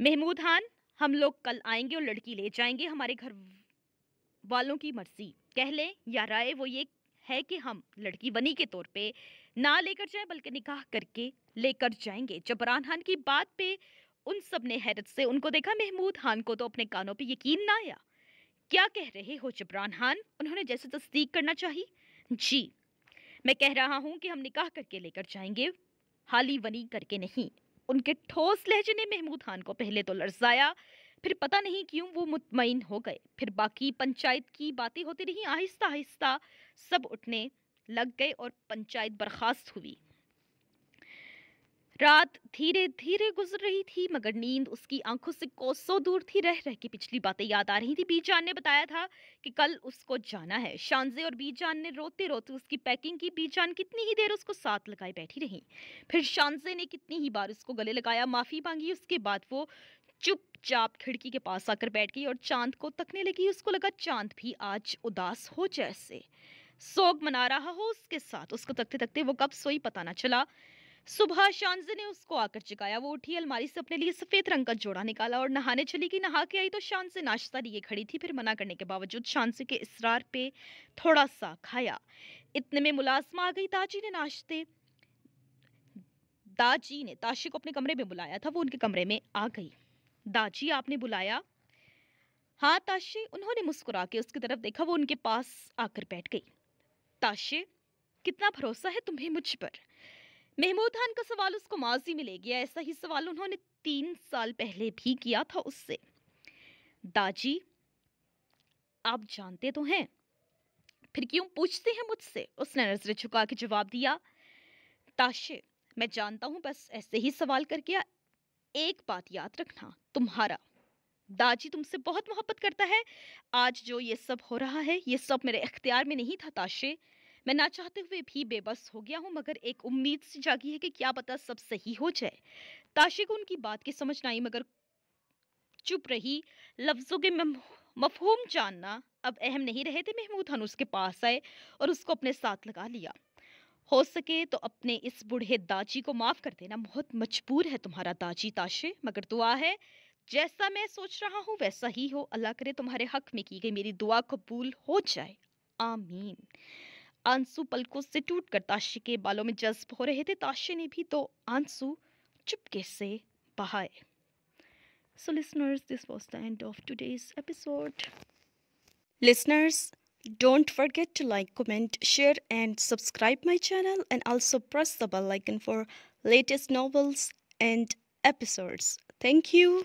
महमूद खान हम लोग कल आएंगे और लड़की ले जाएंगे हमारे घर वालों की मर्जी कह लें या राय वो ये है कि हम लड़की बनी के तौर पे ना लेकर जाएं बल्कि निकाह करके लेकर जाएंगे जबरान खान की बात पे उन सब ने हैरत से उनको देखा महमूद खान को तो अपने कानों पर यकीन ना आया क्या कह रहे हो जबरान खान उन्होंने जैसे तस्दीक करना चाहिए जी मैं कह रहा हूँ कि हम निकाह करके लेकर जाएंगे हाली वनी करके नहीं उनके ठोस लहजे ने महमूद खान को पहले तो लड़जाया फिर पता नहीं क्यों वो मुतमिन हो गए फिर बाकी पंचायत की बातें होती रहीं आहिस्ता आहिस्ता सब उठने लग गए और पंचायत बर्खास्त हुई रात धीरे धीरे गुजर रही थी मगर नींद उसकी आंखों से कोसों दूर थी रह रह के पिछली बातें याद आ रही थी बीजान ने बताया था कि कल उसको जाना है शानजे और बीजान ने रोते रोते उसकी पैकिंग की बीजान कितनी ही देर उसको साथ लगाए बैठी रही फिर शानजे ने कितनी ही बार उसको गले लगाया माफ़ी मांगी उसके बाद वो चुपचाप खिड़की के पास आकर बैठ गई और चांद को तकने लगी उसको लगा चांद भी आज उदास हो जैसे सोग मना रहा हो उसके साथ उसको तकते तकते वो कब सोई पता ना चला सुबह शानजे ने उसको आकर जगाया वो उठी अलमारी से अपने लिए सफेद रंग का जोड़ा निकाला और नहाने चली गई नहा के आई तो शान से नाश्ता लिए खड़ी थी फिर मना करने के बावजूद शानसे के इसरार पे थोड़ा सा खाया इतने में मुलाजमा आ गई ताजी ने नाश्ते दाजी ने ताशी को अपने कमरे में बुलाया था वो उनके कमरे में आ गई दाजी आपने बुलाया हाँ ताशी उन्होंने मुस्कुरा के उसकी तरफ देखा वो उनके पास आकर बैठ गई ताशे कितना भरोसा है तुम्हें मुझ पर महमूद खान का सवाल उसको माजी में ले गया ऐसा ही सवाल उन्होंने तीन साल पहले भी किया था उससे दाजी आप जानते तो हैं फिर क्यों पूछते हैं मुझसे उसने नजरें झुका के जवाब दिया ताशे मैं जानता हूं बस ऐसे ही सवाल करके एक बात याद रखना तुम्हारा दाजी तुमसे बहुत मोहब्बत करता है आज जो ये सब हो रहा है ये सब मेरे अख्तियार में नहीं था ताशे मैं ना चाहते हुए भी बेबस हो गया हूँ मगर एक उम्मीद सी जागी है कि क्या पता सब सही हो जाए ताशी को उनकी बात की समझ ना आई मगर चुप रही लफ्ज़ों के मफहूम जानना अब अहम नहीं रहे थे महमूद हन उसके पास आए और उसको अपने साथ लगा लिया हो सके तो अपने इस बूढ़े दाजी को माफ़ कर देना बहुत मजबूर है तुम्हारा दाजी ताशे मगर दुआ है जैसा मैं सोच रहा हूँ वैसा ही हो अल्लाह करे तुम्हारे हक में की गई मेरी दुआ कबूल हो जाए आमीन आंसू पलकों से टूट कर ताशी के बालों में जज्ब हो रहे थे ताशी ने भी तो आंसू चुपके से So, listeners, this was the end of today's episode. Listeners, don't forget to like, comment, share, and subscribe my channel, and also press the bell icon for latest novels and episodes. Thank you.